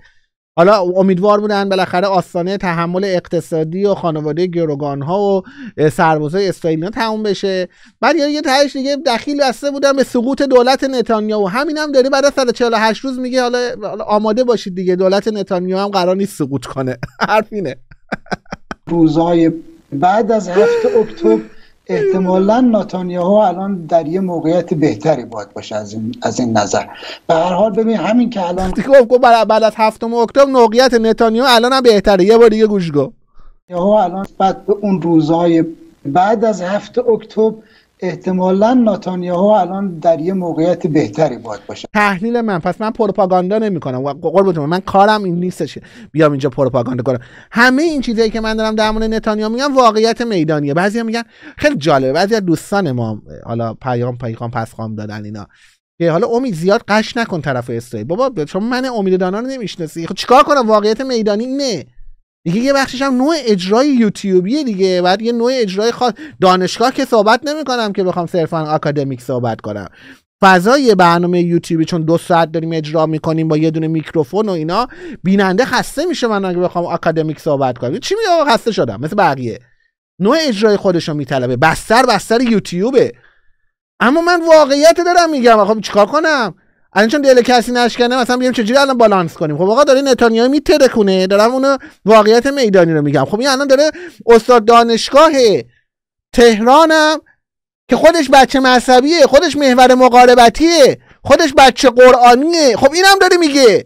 حالا امیدوار بودن بالاخره آستانه تحمل اقتصادی و خانواده گروگان ها و سربازای اسرائیل ها تموم بشه بعد یه یه تهش دیگه دخیل بسته بودن به سقوط دولت نتانیاهو همین هم داره بعد از 48 روز میگه حالا آماده باشید دیگه دولت نتانیاهو هم قرار نیست سقوط کنه حرف اینه روزای بعد از هفته اکتبر احتمالا ناتانیاهو الان در یه موقعیت بهتری باید باشه از این, از این نظر به هر حال ببین همین که الان بعد از هفتم اکتبر موقعیت نتانیاهو الان هم بهتره یه بار دیگه گوش الان بعد به اون روزهای بعد از هفت اکتبر احتمالا ناتانیاهو الان در یه موقعیت بهتری باید باشه تحلیل من پس من پروپاگاندا نمی کنم قربتون من کارم این نیستش بیام اینجا پروپاگاندا کنم همه این چیزایی که من دارم در مورد نتانیاهو میگم واقعیت میدانیه بعضیا میگن خیلی جالبه از دوستان ما حالا پیام پیغام پسخام دادن اینا که حالا امید زیاد قش نکن طرف اسرائیل بابا چون من امید دانا رو نمیشناسی خب چیکار کنم واقعیت میدانی نه دیگه یه بخشش هم نوع اجرای یوتیوبیه دیگه بعد یه نوع اجرای خاص دانشگاه که صحبت نمیکنم که بخوام صرفا آکادمیک صحبت کنم فضای برنامه یوتیوبی چون دو ساعت داریم اجرا میکنیم با یه دونه میکروفون و اینا بیننده خسته میشه من اگه بخوام آکادمیک صحبت کنم چی میگه خسته شدم مثل بقیه نوع اجرای خودش رو میطلبه بستر بستر یوتیوبه اما من واقعیت دارم میگم خب چیکار کنم الان چون دل کسی نشکنه مثلا بیایم چجوری الان بالانس کنیم خب آقا داره نتانیاهو کنه دارم اونو واقعیت میدانی رو میگم خب این الان داره استاد دانشگاه تهرانم که خودش بچه مذهبیه خودش محور مقاربتیه خودش بچه قرآنیه خب اینم داره میگه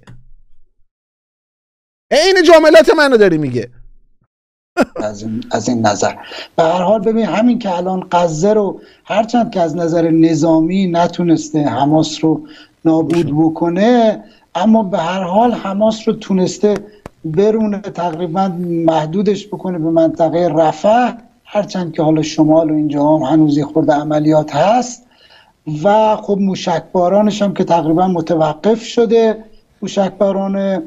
عین جملات منو داری میگه از این, از این نظر به هر حال ببین همین که الان غزه رو هرچند که از نظر نظامی نتونسته حماس رو نابود بکنه اما به هر حال حماس رو تونسته برونه تقریبا محدودش بکنه به منطقه رفح هرچند که حالا شمال و اینجا هم هنوز خورده عملیات هست و خب موشکبارانش هم که تقریبا متوقف شده موشکباران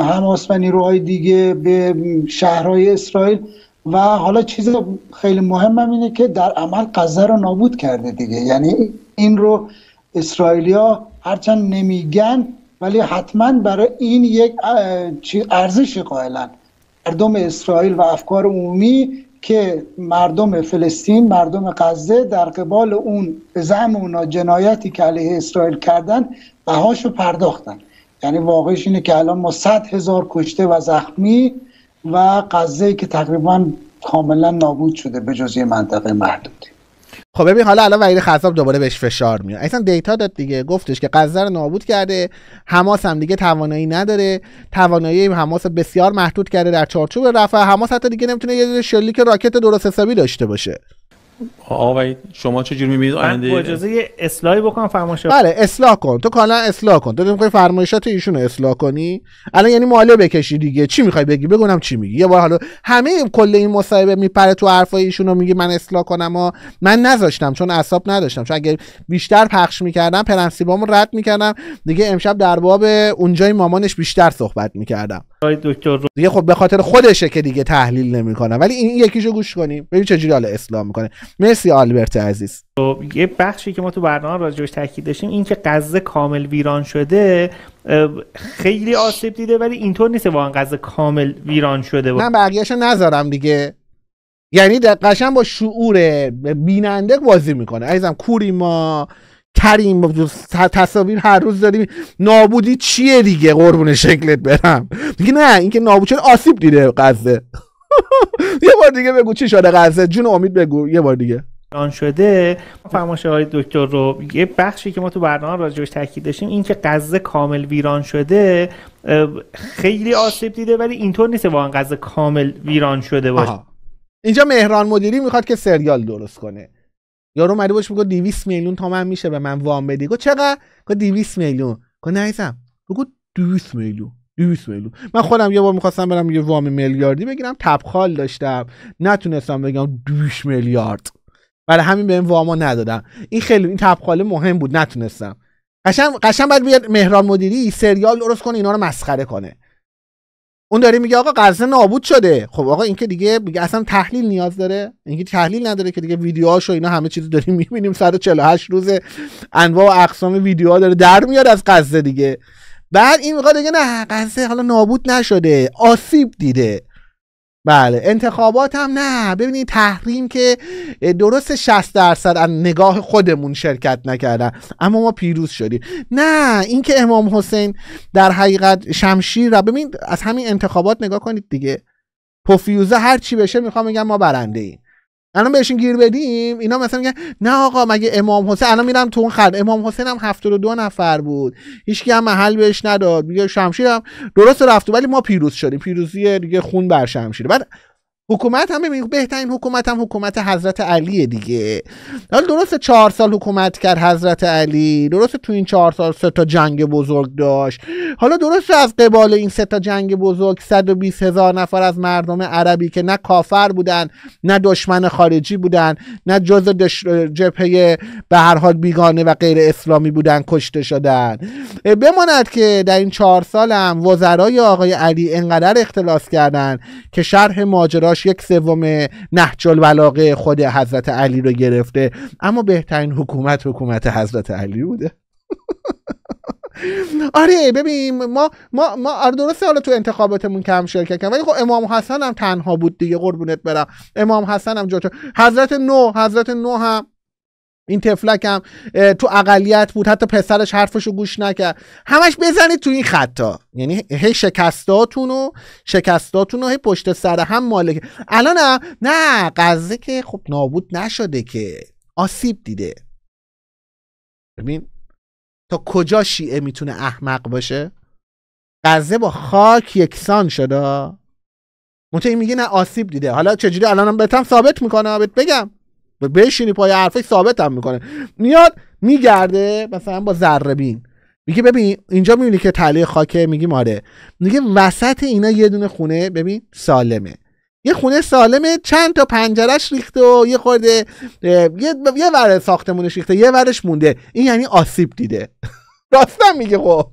حماس و نیروهای دیگه به شهرهای اسرائیل و حالا چیز خیلی مهم هم اینه که در عمل قذر رو نابود کرده دیگه یعنی این رو اسرائیلیا هرچند نمیگن ولی حتما برای این یک ارزش قائلن مردم اسرائیل و افکار عمومی که مردم فلسطین مردم غزه در قبال اون به زعم اونا جنایتی که علیه اسرائیل کردن بهاشو پرداختن یعنی واقعیش اینه که الان ما صد هزار کشته و زخمی و غزه که تقریبا کاملا نابود شده به جزی منطقه محدودی خب ببین حالا الان وحید خصاب دوباره بهش فشار میاد اصلا دیتا داد دیگه گفتش که غزه رو نابود کرده حماس هم دیگه توانایی نداره توانایی حماس بسیار محدود کرده در چارچوب رفع حماس حتی دیگه نمیتونه یه شلیک راکت درست حسابی داشته باشه آقای شما جوری میبینید من اجازه یه اصلاحی بکنم فرمایشات بله اصلاح کن تو کالا اصلاح کن تو میخوای فرمایشات ایشون رو اصلاح کنی الان یعنی ماله بکشی دیگه چی میخوای بگی بگونم چی میگی یه بار حالا همه کل این مصاحبه میپره تو حرفای ایشون رو میگه من اصلاح کنم و من نذاشتم چون اعصاب نداشتم چون اگه بیشتر پخش میکردم پرنسیبامو رد میکردم دیگه امشب در باب اونجای مامانش بیشتر صحبت میکردم دکتر رو دیگه خب به خاطر خودشه که دیگه تحلیل نمیکنه ولی این یکیشو گوش کنیم ببین چجوری حالا اسلام میکنه مرسی آلبرت عزیز خب، یه بخشی که ما تو برنامه راجعش تاکید داشتیم این که غزه کامل ویران شده خیلی آسیب دیده ولی اینطور نیست واقعا غزه کامل ویران شده من بقیه‌اشو نذارم دیگه یعنی قشن با شعور بیننده بازی میکنه عزیزم کوری ما ترین تصاویر هر روز داریم نابودی چیه دیگه قربون شکلت برم دیگه نه اینکه نابود شد آسیب دیده قزه یه بار دیگه بگو چی شده قزه جون امید بگو یه بار دیگه آن شده فرمایش های دکتر رو یه بخشی که ما تو برنامه راجعش تاکید داشتیم این که غزه کامل ویران شده خیلی آسیب دیده ولی اینطور نیست واقعا غزه کامل ویران شده باشه اینجا مهران مدیری میخواد که سریال درست کنه یارو باش میگه 200 میلیون تومن میشه به من وام بدی گفت چقدر گفت 200 میلیون گفت نیزم بگو 200 میلیون 200 میلیون من خودم یه بار میخواستم برم یه وام میلیاردی بگیرم تبخال داشتم نتونستم بگم 200 میلیارد برای همین به بهم واما ندادم این خیلی این تبخاله مهم بود نتونستم قشنگ قشنگ بعد بیاد مهران مدیری سریال درست کنه اینا رو مسخره کنه اون داره میگه آقا غزه نابود شده خب آقا این که دیگه میگه اصلا تحلیل نیاز داره اینکه تحلیل نداره که دیگه ویدیوهاش و اینا همه چیز داریم میبینیم 148 روز انواع و اقسام ویدیوها داره در میاد از غزه دیگه بعد این میگه دیگه نه غزه حالا نابود نشده آسیب دیده بله انتخابات هم نه ببینید تحریم که درست 60 درصد از نگاه خودمون شرکت نکردن اما ما پیروز شدیم نه اینکه امام حسین در حقیقت شمشیر را ببینید از همین انتخابات نگاه کنید دیگه پوفیوزه هر چی بشه میخوام بگم ما برنده ایم الان بهشون گیر بدیم اینا مثلا میگن نه آقا مگه امام حسین الان میرم تو اون خرد امام حسین هم 72 نفر بود هیچ هم محل بهش نداد میگه شمشیر هم درست رفت ولی ما پیروز شدیم پیروزی دیگه خون بر شمشیر بعد حکومت هم بهترین حکومت هم حکومت حضرت علیه دیگه حالا درست چهار سال حکومت کرد حضرت علی درست تو این چهار سال سه تا جنگ بزرگ داشت حالا درست از قبال این سه تا جنگ بزرگ 120 هزار نفر از مردم عربی که نه کافر بودن نه دشمن خارجی بودن نه جز جبهه به هر حال بیگانه و غیر اسلامی بودن کشته شدن بماند که در این چهار سال هم وزرای آقای علی انقدر اختلاس کردند که شرح ماجرا یک سوم نهج بلاغه خود حضرت علی رو گرفته اما بهترین حکومت حکومت حضرت علی بوده آره ببین ما ما ما آره، درسته حالا تو انتخاباتمون کم شرکت کردیم ولی خب امام حسن هم تنها بود دیگه قربونت برم امام حسن هم جاتو حضرت نو حضرت نو هم این تفلک هم تو اقلیت بود حتی پسرش حرفشو گوش نکرد همش بزنید تو این خطا یعنی هی شکستاتون و شکستاتون و هی پشت سر هم مالک الان هم نه قضه که خب نابود نشده که آسیب دیده ببین تا کجا شیعه میتونه احمق باشه غزه با خاک یکسان شده منتها میگه نه آسیب دیده حالا چجوری الانم بهتم ثابت میکنه بگم بشینی پای ثابت ثابتم میکنه میاد میگرده مثلا با ذره بین میگه ببین اینجا میبینی که تله خاکه میگیم آره میگه وسط اینا یه دونه خونه ببین سالمه یه خونه سالمه چند تا پنجرش ریخته و یه خورده یه, یه ور ساختمونش ریخته یه ورش مونده این یعنی آسیب دیده راستم میگه خب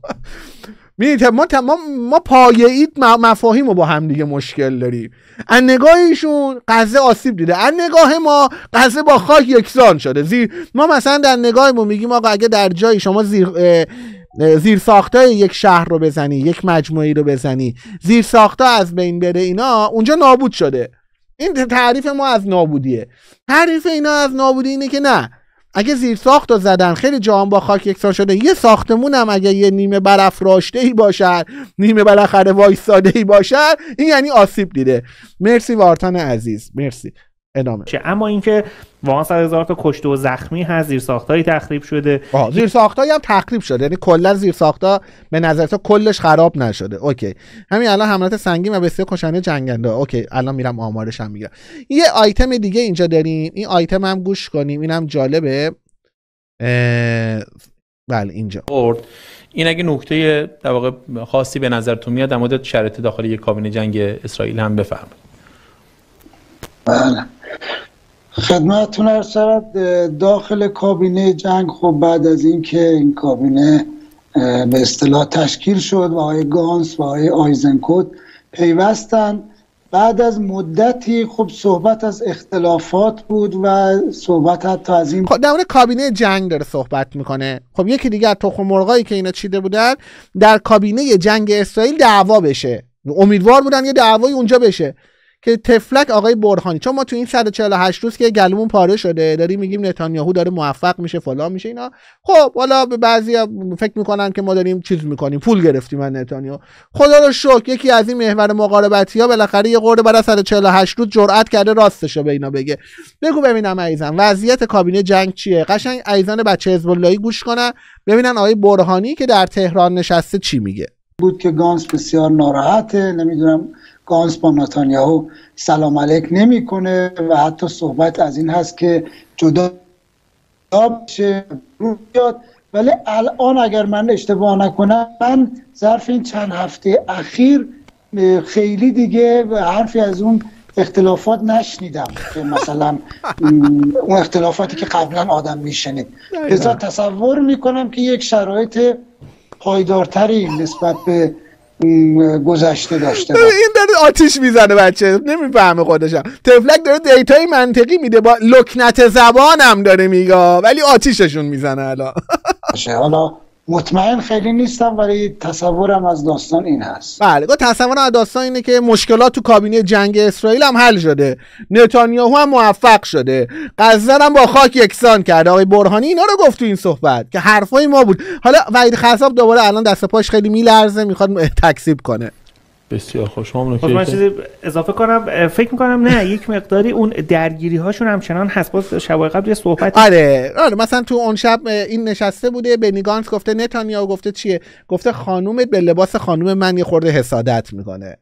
میدید ما تمام ما پایه مفاهیم رو با هم دیگه مشکل داریم از نگاه ایشون قضه آسیب دیده از نگاه ما قضه با خاک یکسان شده زیر ما مثلا در نگاهمون میگیم آقا اگه در جای شما زیر زیر ساخته یک شهر رو بزنی یک مجموعه رو بزنی زیر ساخته از بین بره اینا اونجا نابود شده این تعریف ما از نابودیه تعریف اینا از نابودی اینه که نه اگه زیر ساخت رو زدن خیلی جام با خاک یکسان شده یه ساختمون هم اگه یه نیمه راشته ای باشد نیمه بالاخره وایساده ای باشد این یعنی آسیب دیده مرسی وارتان عزیز مرسی ادامه چه اما اینکه واقعا صد هزار تا کشته و زخمی هست زیر تخریب شده آه. زیر هم تخریب شده یعنی کلا زیر ساختا به نظر تو کلش خراب نشده اوکی همین الان حملات سنگین و بسیار کشنده جنگنده اوکی الان میرم آمارش هم میگم یه آیتم دیگه اینجا داریم این آیتم هم گوش کنیم اینم جالبه اه... بله اینجا برد. این اگه نکته در واقع خاصی به نظرتون میاد در مورد شرایط داخلی کابینه جنگ اسرائیل هم بفرمایید بله خدمتتون هر داخل کابینه جنگ خب بعد از اینکه این کابینه به اصطلاح تشکیل شد و آقای گانس و آقای آیزنکوت پیوستن بعد از مدتی خب صحبت از اختلافات بود و صحبت حتی از این خب، در کابینه جنگ داره صحبت میکنه خب یکی دیگه از تخم مرغایی که اینا چیده بودن در کابینه جنگ اسرائیل دعوا بشه امیدوار بودن یه دعوای اونجا بشه که تفلک آقای برهانی چون ما تو این 148 روز که گلومون پاره شده داریم میگیم نتانیاهو داره موفق میشه فلان میشه اینا خب حالا به بعضی فکر میکنن که ما داریم چیز میکنیم پول گرفتیم من نتانیاهو خدا رو شکر یکی از این محور مقاربتی ها بالاخره یه قرده برای 148 روز جرأت کرده راستش رو به اینا بگه بگو ببینم عیزان وضعیت کابینه جنگ چیه قشنگ عیزان بچه حزب گوش کنن ببینن آقای برهانی که در تهران نشسته چی میگه بود که گانس بسیار ناراحته نمیدونم گانس با نتانیاهو سلام علیک نمیکنه و حتی صحبت از این هست که جدا بشه بیاد ولی الان اگر من اشتباه نکنم من ظرف این چند هفته اخیر خیلی دیگه حرفی از اون اختلافات نشنیدم که مثلا اون اختلافاتی که قبلا آدم میشنید لذا تصور میکنم که یک شرایط پایدارتری نسبت به گذشته داشته این داره آتیش میزنه بچه نمیفهمه خودشم تفلک داره دیتای منطقی میده با لکنت زبانم داره میگه ولی آتیششون میزنه الان حالا مطمئن خیلی نیستم ولی تصورم از داستان این هست بله تصورم از داستان اینه که مشکلات تو کابینه جنگ اسرائیل هم حل شده نتانیاهو هم موفق شده غزه هم با خاک یکسان کرده آقای برهانی اینا رو گفت تو این صحبت که حرفای ما بود حالا وحید خصاب دوباره الان دست پاش خیلی میلرزه میخواد تکسیب کنه بسیار خوش خب، من چیزی اضافه کنم فکر میکنم نه یک مقداری اون درگیری هاشون همچنان هست باز شب قبل یه صحبت آره آره مثلا تو اون شب این نشسته بوده نیگانس گفته نتانیاهو گفته چیه گفته خانومت به لباس خانوم من یه خورده حسادت میکنه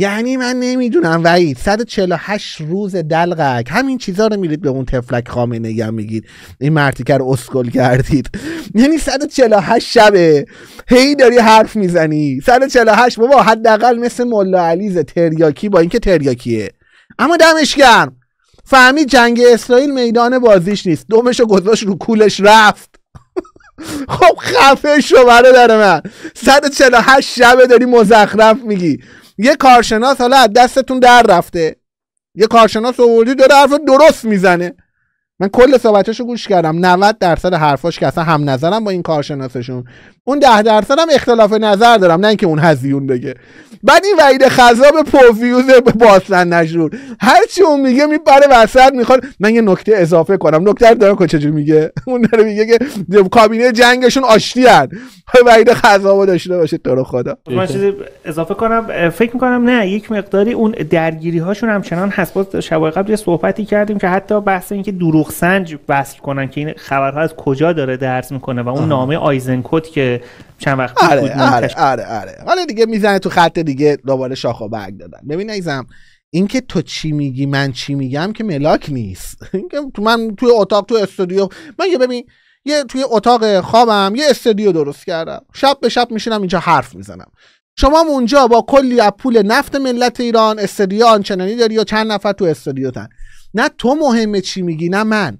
یعنی من نمیدونم وعید 148 روز دلغک همین چیزا رو میرید به اون تفلک خامنه ای میگید این مرتیکر رو اسکل کردید یعنی 148 شبه هی داری حرف میزنی 148 بابا حداقل مثل ملا تریاکی با اینکه تریاکیه اما دمش گرم فهمید جنگ اسرائیل میدان بازیش نیست دومشو گذاشت رو کولش رفت خب خفه شو برادر من 148 شبه داری مزخرف میگی یه کارشناس حالا از دستتون در رفته یه کارشناس اولی داره حرف درست میزنه من کل صحبتاشو گوش کردم 90 درصد حرفاش که اصلا هم نظرم با این کارشناسشون اون 10 درصد هم اختلاف نظر دارم نه اینکه اون هزیون بگه بعد این وعید خذاب پوفیوز به باسن نشور هر چی اون میگه میبره وسط میخواد من یه نکته اضافه کنم نکته دارم که چجوری میگه اون داره میگه که کابینه جنگشون آشتی هست وعید خذابو داشته باشه تو خدا خب، من چیزی اضافه کنم فکر میکنم نه یک مقداری اون درگیری هاشون چنان هست باز قبل یه صحبتی کردیم که حتی بحث اینکه دروغ سنج وصل کنن که این خبرها از کجا داره درس میکنه و اون نامه آیزنکوت که چند وقت آره،, آره آره آره آره حالا دیگه میزنه تو خط دیگه دوباره شاخ و برگ دادن ببین ایزم اینکه تو چی میگی من چی میگم که ملاک نیست اینکه تو من توی اتاق تو استودیو من یه ببین یه توی اتاق خوابم یه استودیو درست کردم شب به شب میشینم اینجا حرف میزنم شما اونجا با کلی از پول نفت ملت ایران استودیو آنچنانی داری یا چند نفر تو استودیو تن نه تو مهمه چی میگی نه من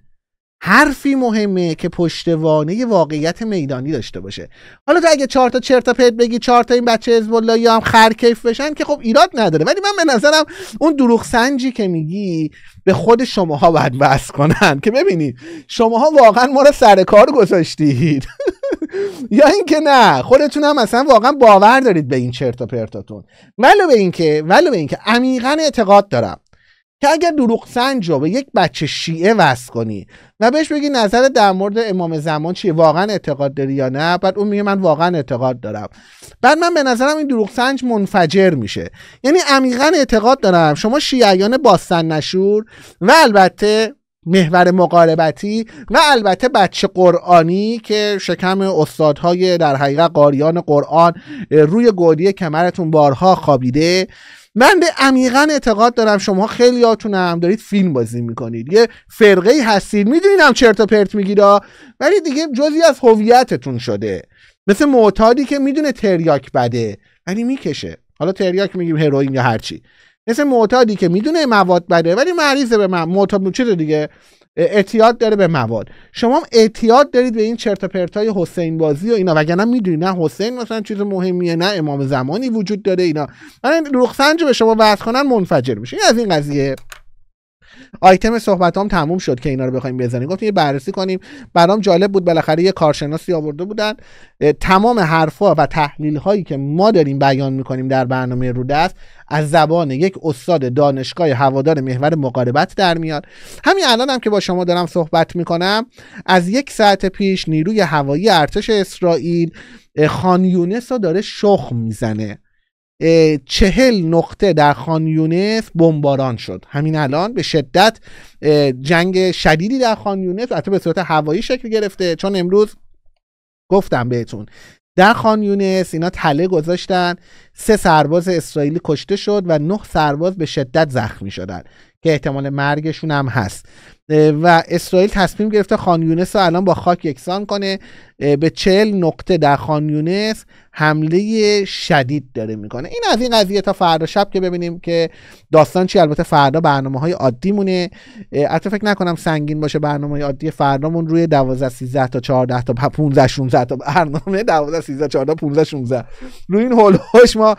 حرفی مهمه که پشتوانه واقعیت میدانی داشته باشه حالا تو اگه چهار تا چرت پرت بگی چهار تا این بچه حزب الله یا هم خرکیف بشن که خب ایراد نداره ولی من به نظرم اون دروغ سنجی که میگی به خود شماها باید بس کنن که ببینید شماها واقعا ما رو سر کار گذاشتید یا اینکه نه خودتون هم اصلا واقعا باور دارید به این چرت و پرتاتون ولو به اینکه ولو به اینکه عمیقا اعتقاد دارم که اگر دروغ سنج رو به یک بچه شیعه وصل کنی و بهش بگی نظر در مورد امام زمان چیه واقعا اعتقاد داری یا نه بعد اون میگه من واقعا اعتقاد دارم بعد من به نظرم این دروغ سنج منفجر میشه یعنی عمیقا اعتقاد دارم شما شیعیان باستن نشور و البته محور مقاربتی و البته بچه قرآنی که شکم استادهای در حقیقت قاریان قرآن روی گودی کمرتون بارها خوابیده من به عمیقا اعتقاد دارم شما خیلی هم دارید فیلم بازی میکنید یه فرقه ای هستید میدونید هم چرت پرت میگیرا ولی دیگه جزی از هویتتون شده مثل معتادی که میدونه تریاک بده ولی میکشه حالا تریاک میگیم هروئین یا هرچی مثل معتادی که میدونه مواد بده ولی مریضه به من معتاد دیگه اعتیاد داره به مواد شما اعتیاد دارید به این چرت و پرتای حسین بازی و اینا وگرنه میدونی نه حسین مثلا چیز مهمیه نه امام زمانی وجود داره اینا من رخسنج به شما وضع کنن منفجر میشه این از این قضیه آیتم هم تموم شد که اینا رو بخوایم بزنیم گفتیم یه بررسی کنیم برام جالب بود بالاخره یه کارشناسی آورده بودن تمام حرفها و تحلیل هایی که ما داریم بیان میکنیم در برنامه رو دست از زبان یک استاد دانشگاه هوادار محور مقاربت در میاد همین الان هم که با شما دارم صحبت میکنم از یک ساعت پیش نیروی هوایی ارتش اسرائیل خانیونس رو داره شخ میزنه چهل نقطه در خان یونس بمباران شد همین الان به شدت جنگ شدیدی در خان یونس حتی به صورت هوایی شکل گرفته چون امروز گفتم بهتون در خان یونس اینا تله گذاشتن سه سرباز اسرائیلی کشته شد و نه سرباز به شدت زخمی شدن که احتمال مرگشون هم هست و اسرائیل تصمیم گرفته خان یونس رو الان با خاک یکسان کنه به چل نقطه در خان یونس حمله شدید داره میکنه این از این قضیه تا فردا شب که ببینیم که داستان چی البته فردا برنامه های عادی مونه حتی فکر نکنم سنگین باشه برنامه های عادی فردامون روی 12 13 تا 14 تا 15 16 تا برنامه 12 13 14 15 16 روی این هولوش ما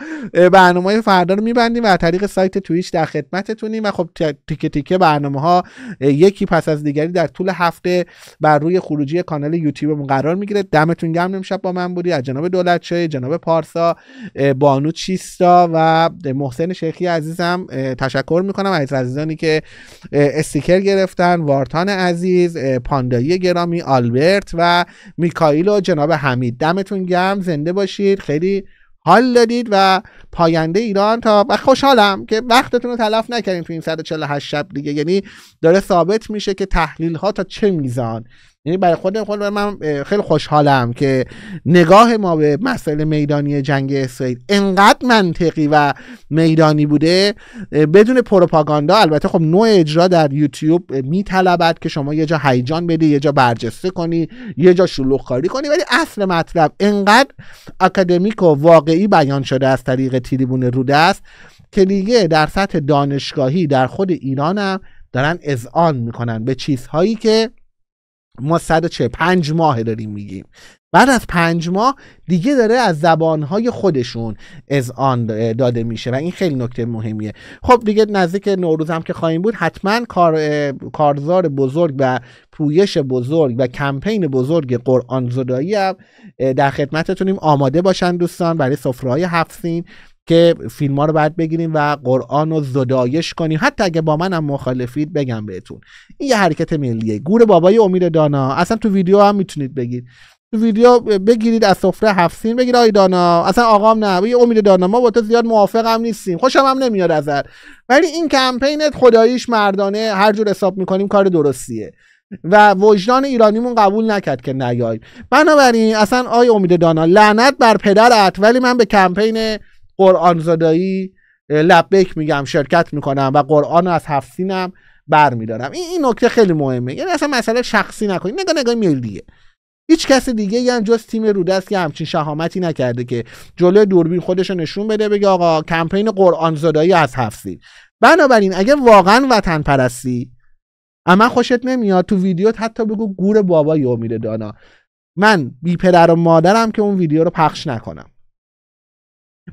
برنامه های فردا رو میبندیم و از طریق سایت توییچ در خدمتتونیم و خب تیکه تیکه برنامه ها یک یکی پس از دیگری در طول هفته بر روی خروجی کانال یوتیوبمون قرار میگیره دمتون گرم نمیشه با من بودی از جناب دولتچه جناب پارسا بانو چیستا و محسن شیخی عزیزم تشکر میکنم از عزیزانی که استیکر گرفتن وارتان عزیز پاندایی گرامی آلبرت و میکائیل و جناب حمید دمتون گرم زنده باشید خیلی حال دادید و پاینده ایران تا و خوشحالم که وقتتون رو تلف نکردیم تو این 148 شب دیگه یعنی داره ثابت میشه که تحلیل ها تا چه میزان یعنی برای خود خود من خیلی خوشحالم که نگاه ما به مسئله میدانی جنگ اسرائیل انقدر منطقی و میدانی بوده بدون پروپاگاندا البته خب نوع اجرا در یوتیوب میطلبد که شما یه جا هیجان بدی یه جا برجسته کنی یه جا شلوغ کاری کنی ولی اصل مطلب انقدر اکادمیک و واقعی بیان شده از طریق تیریبون روده است که دیگه در سطح دانشگاهی در خود ایران هم دارن اذعان میکنن به چیزهایی که ما 145 ماه داریم میگیم بعد از پنج ماه دیگه داره از زبانهای خودشون از آن داده میشه و این خیلی نکته مهمیه خب دیگه نزدیک نوروز هم که خواهیم بود حتما کار، کارزار بزرگ و پویش بزرگ و کمپین بزرگ قرآن زدایی هم در خدمتتونیم آماده باشن دوستان برای سفره های که فیلم ها رو بعد بگیریم و قرآن رو زدایش کنیم حتی اگه با هم مخالفید بگم بهتون این یه حرکت ملیه گور بابای امید دانا اصلا تو ویدیو هم میتونید بگید تو ویدیو بگیرید از سفره هفتین بگیر آی دانا اصلا آقام نه یه امید دانا ما با تو زیاد موافق هم نیستیم خوشم هم نمیاد ازت ولی این کمپینت خداییش مردانه هر جور حساب میکنیم کار درستیه و وجدان ایرانیمون قبول نکرد که نیاییم بنابراین اصلا آی امید دانا لعنت بر پدرت ولی من به کمپین قرآن زدایی لبک میگم شرکت میکنم و قرآن از هفت بر میدارم این این نکته خیلی مهمه یعنی اصلا مسئله شخصی نکنید نگاه نگاه ملیه هیچ کس دیگه هم یعنی جز تیم رودست که همچین شهامتی نکرده که جلوی دوربین خودش نشون بده بگه آقا کمپین قرآن زدایی از هفتین بنابراین اگه واقعا وطن پرستی اما خوشت نمیاد تو ویدیوت حتی بگو گور بابا یا دانا من بی پدر و مادرم که اون ویدیو رو پخش نکنم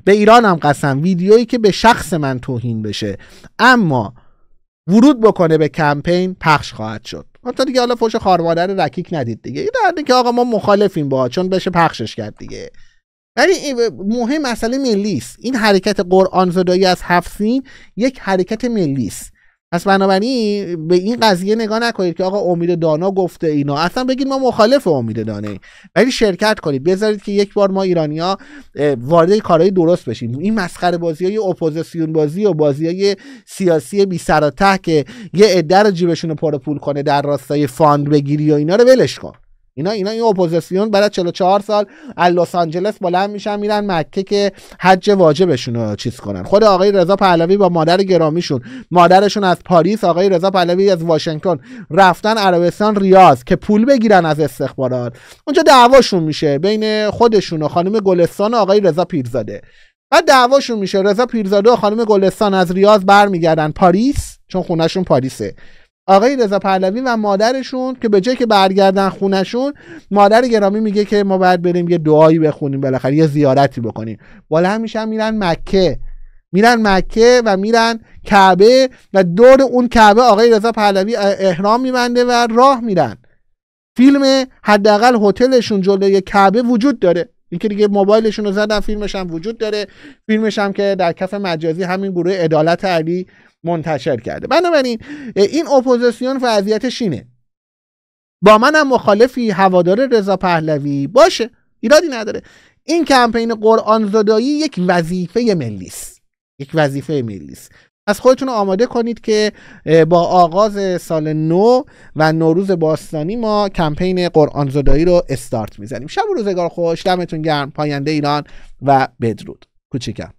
به ایران هم قسم ویدیویی که به شخص من توهین بشه اما ورود بکنه به کمپین پخش خواهد شد حتی دیگه حالا فوش رو رکیک ندید دیگه این که آقا ما مخالفیم با چون بشه پخشش کرد دیگه ولی مهم مسئله ملی است این حرکت قرآن زدایی از هفت یک حرکت ملی است پس بنابراین به این قضیه نگاه نکنید که آقا امید دانا گفته اینا اصلا بگید ما مخالف امید دانه ولی شرکت کنید بذارید که یک بار ما ایرانیا وارد کارهای درست بشیم این مسخره بازی های اپوزیسیون بازی و بازی های سیاسی بی سر که یه عده جیبشون رو پر پول کنه در راستای فاند بگیری و اینا رو ولش کن اینا اینا این اپوزیسیون برای 44 سال از لس آنجلس بلند میشن میرن مکه که حج واجبشون رو چیز کنن خود آقای رضا پهلوی با مادر گرامیشون مادرشون از پاریس آقای رضا پهلوی از واشنگتن رفتن عربستان ریاض که پول بگیرن از استخبارات اونجا دعواشون میشه بین خودشون و خانم گلستان و آقای رضا پیرزاده بعد دعواشون میشه رضا پیرزاده و خانم گلستان از ریاض برمیگردن پاریس چون خونهشون پاریسه آقای رضا پهلوی و مادرشون که به جای که برگردن خونشون مادر گرامی میگه که ما باید بریم یه دعایی بخونیم بالاخره یه زیارتی بکنیم بالا همیشه هم میرن مکه میرن مکه و میرن کعبه و دور اون کعبه آقای رضا پهلوی احرام میبنده و راه میرن فیلم حداقل هتلشون جلوی کعبه وجود داره اینکه دیگه موبایلشون رو زدن فیلمش هم وجود داره فیلمش هم که در کف مجازی همین گروه عدالت علی منتشر کرده بنابراین این اپوزیسیون وضعیتش اینه با منم مخالفی هوادار رضا پهلوی باشه ایرادی نداره این کمپین قرآن یک وظیفه ملی است یک وظیفه ملی است از خودتون آماده کنید که با آغاز سال نو و نوروز باستانی ما کمپین قرآن زدایی رو استارت میزنیم شب و روزگار خوش دمتون گرم پاینده ایران و بدرود کوچیکم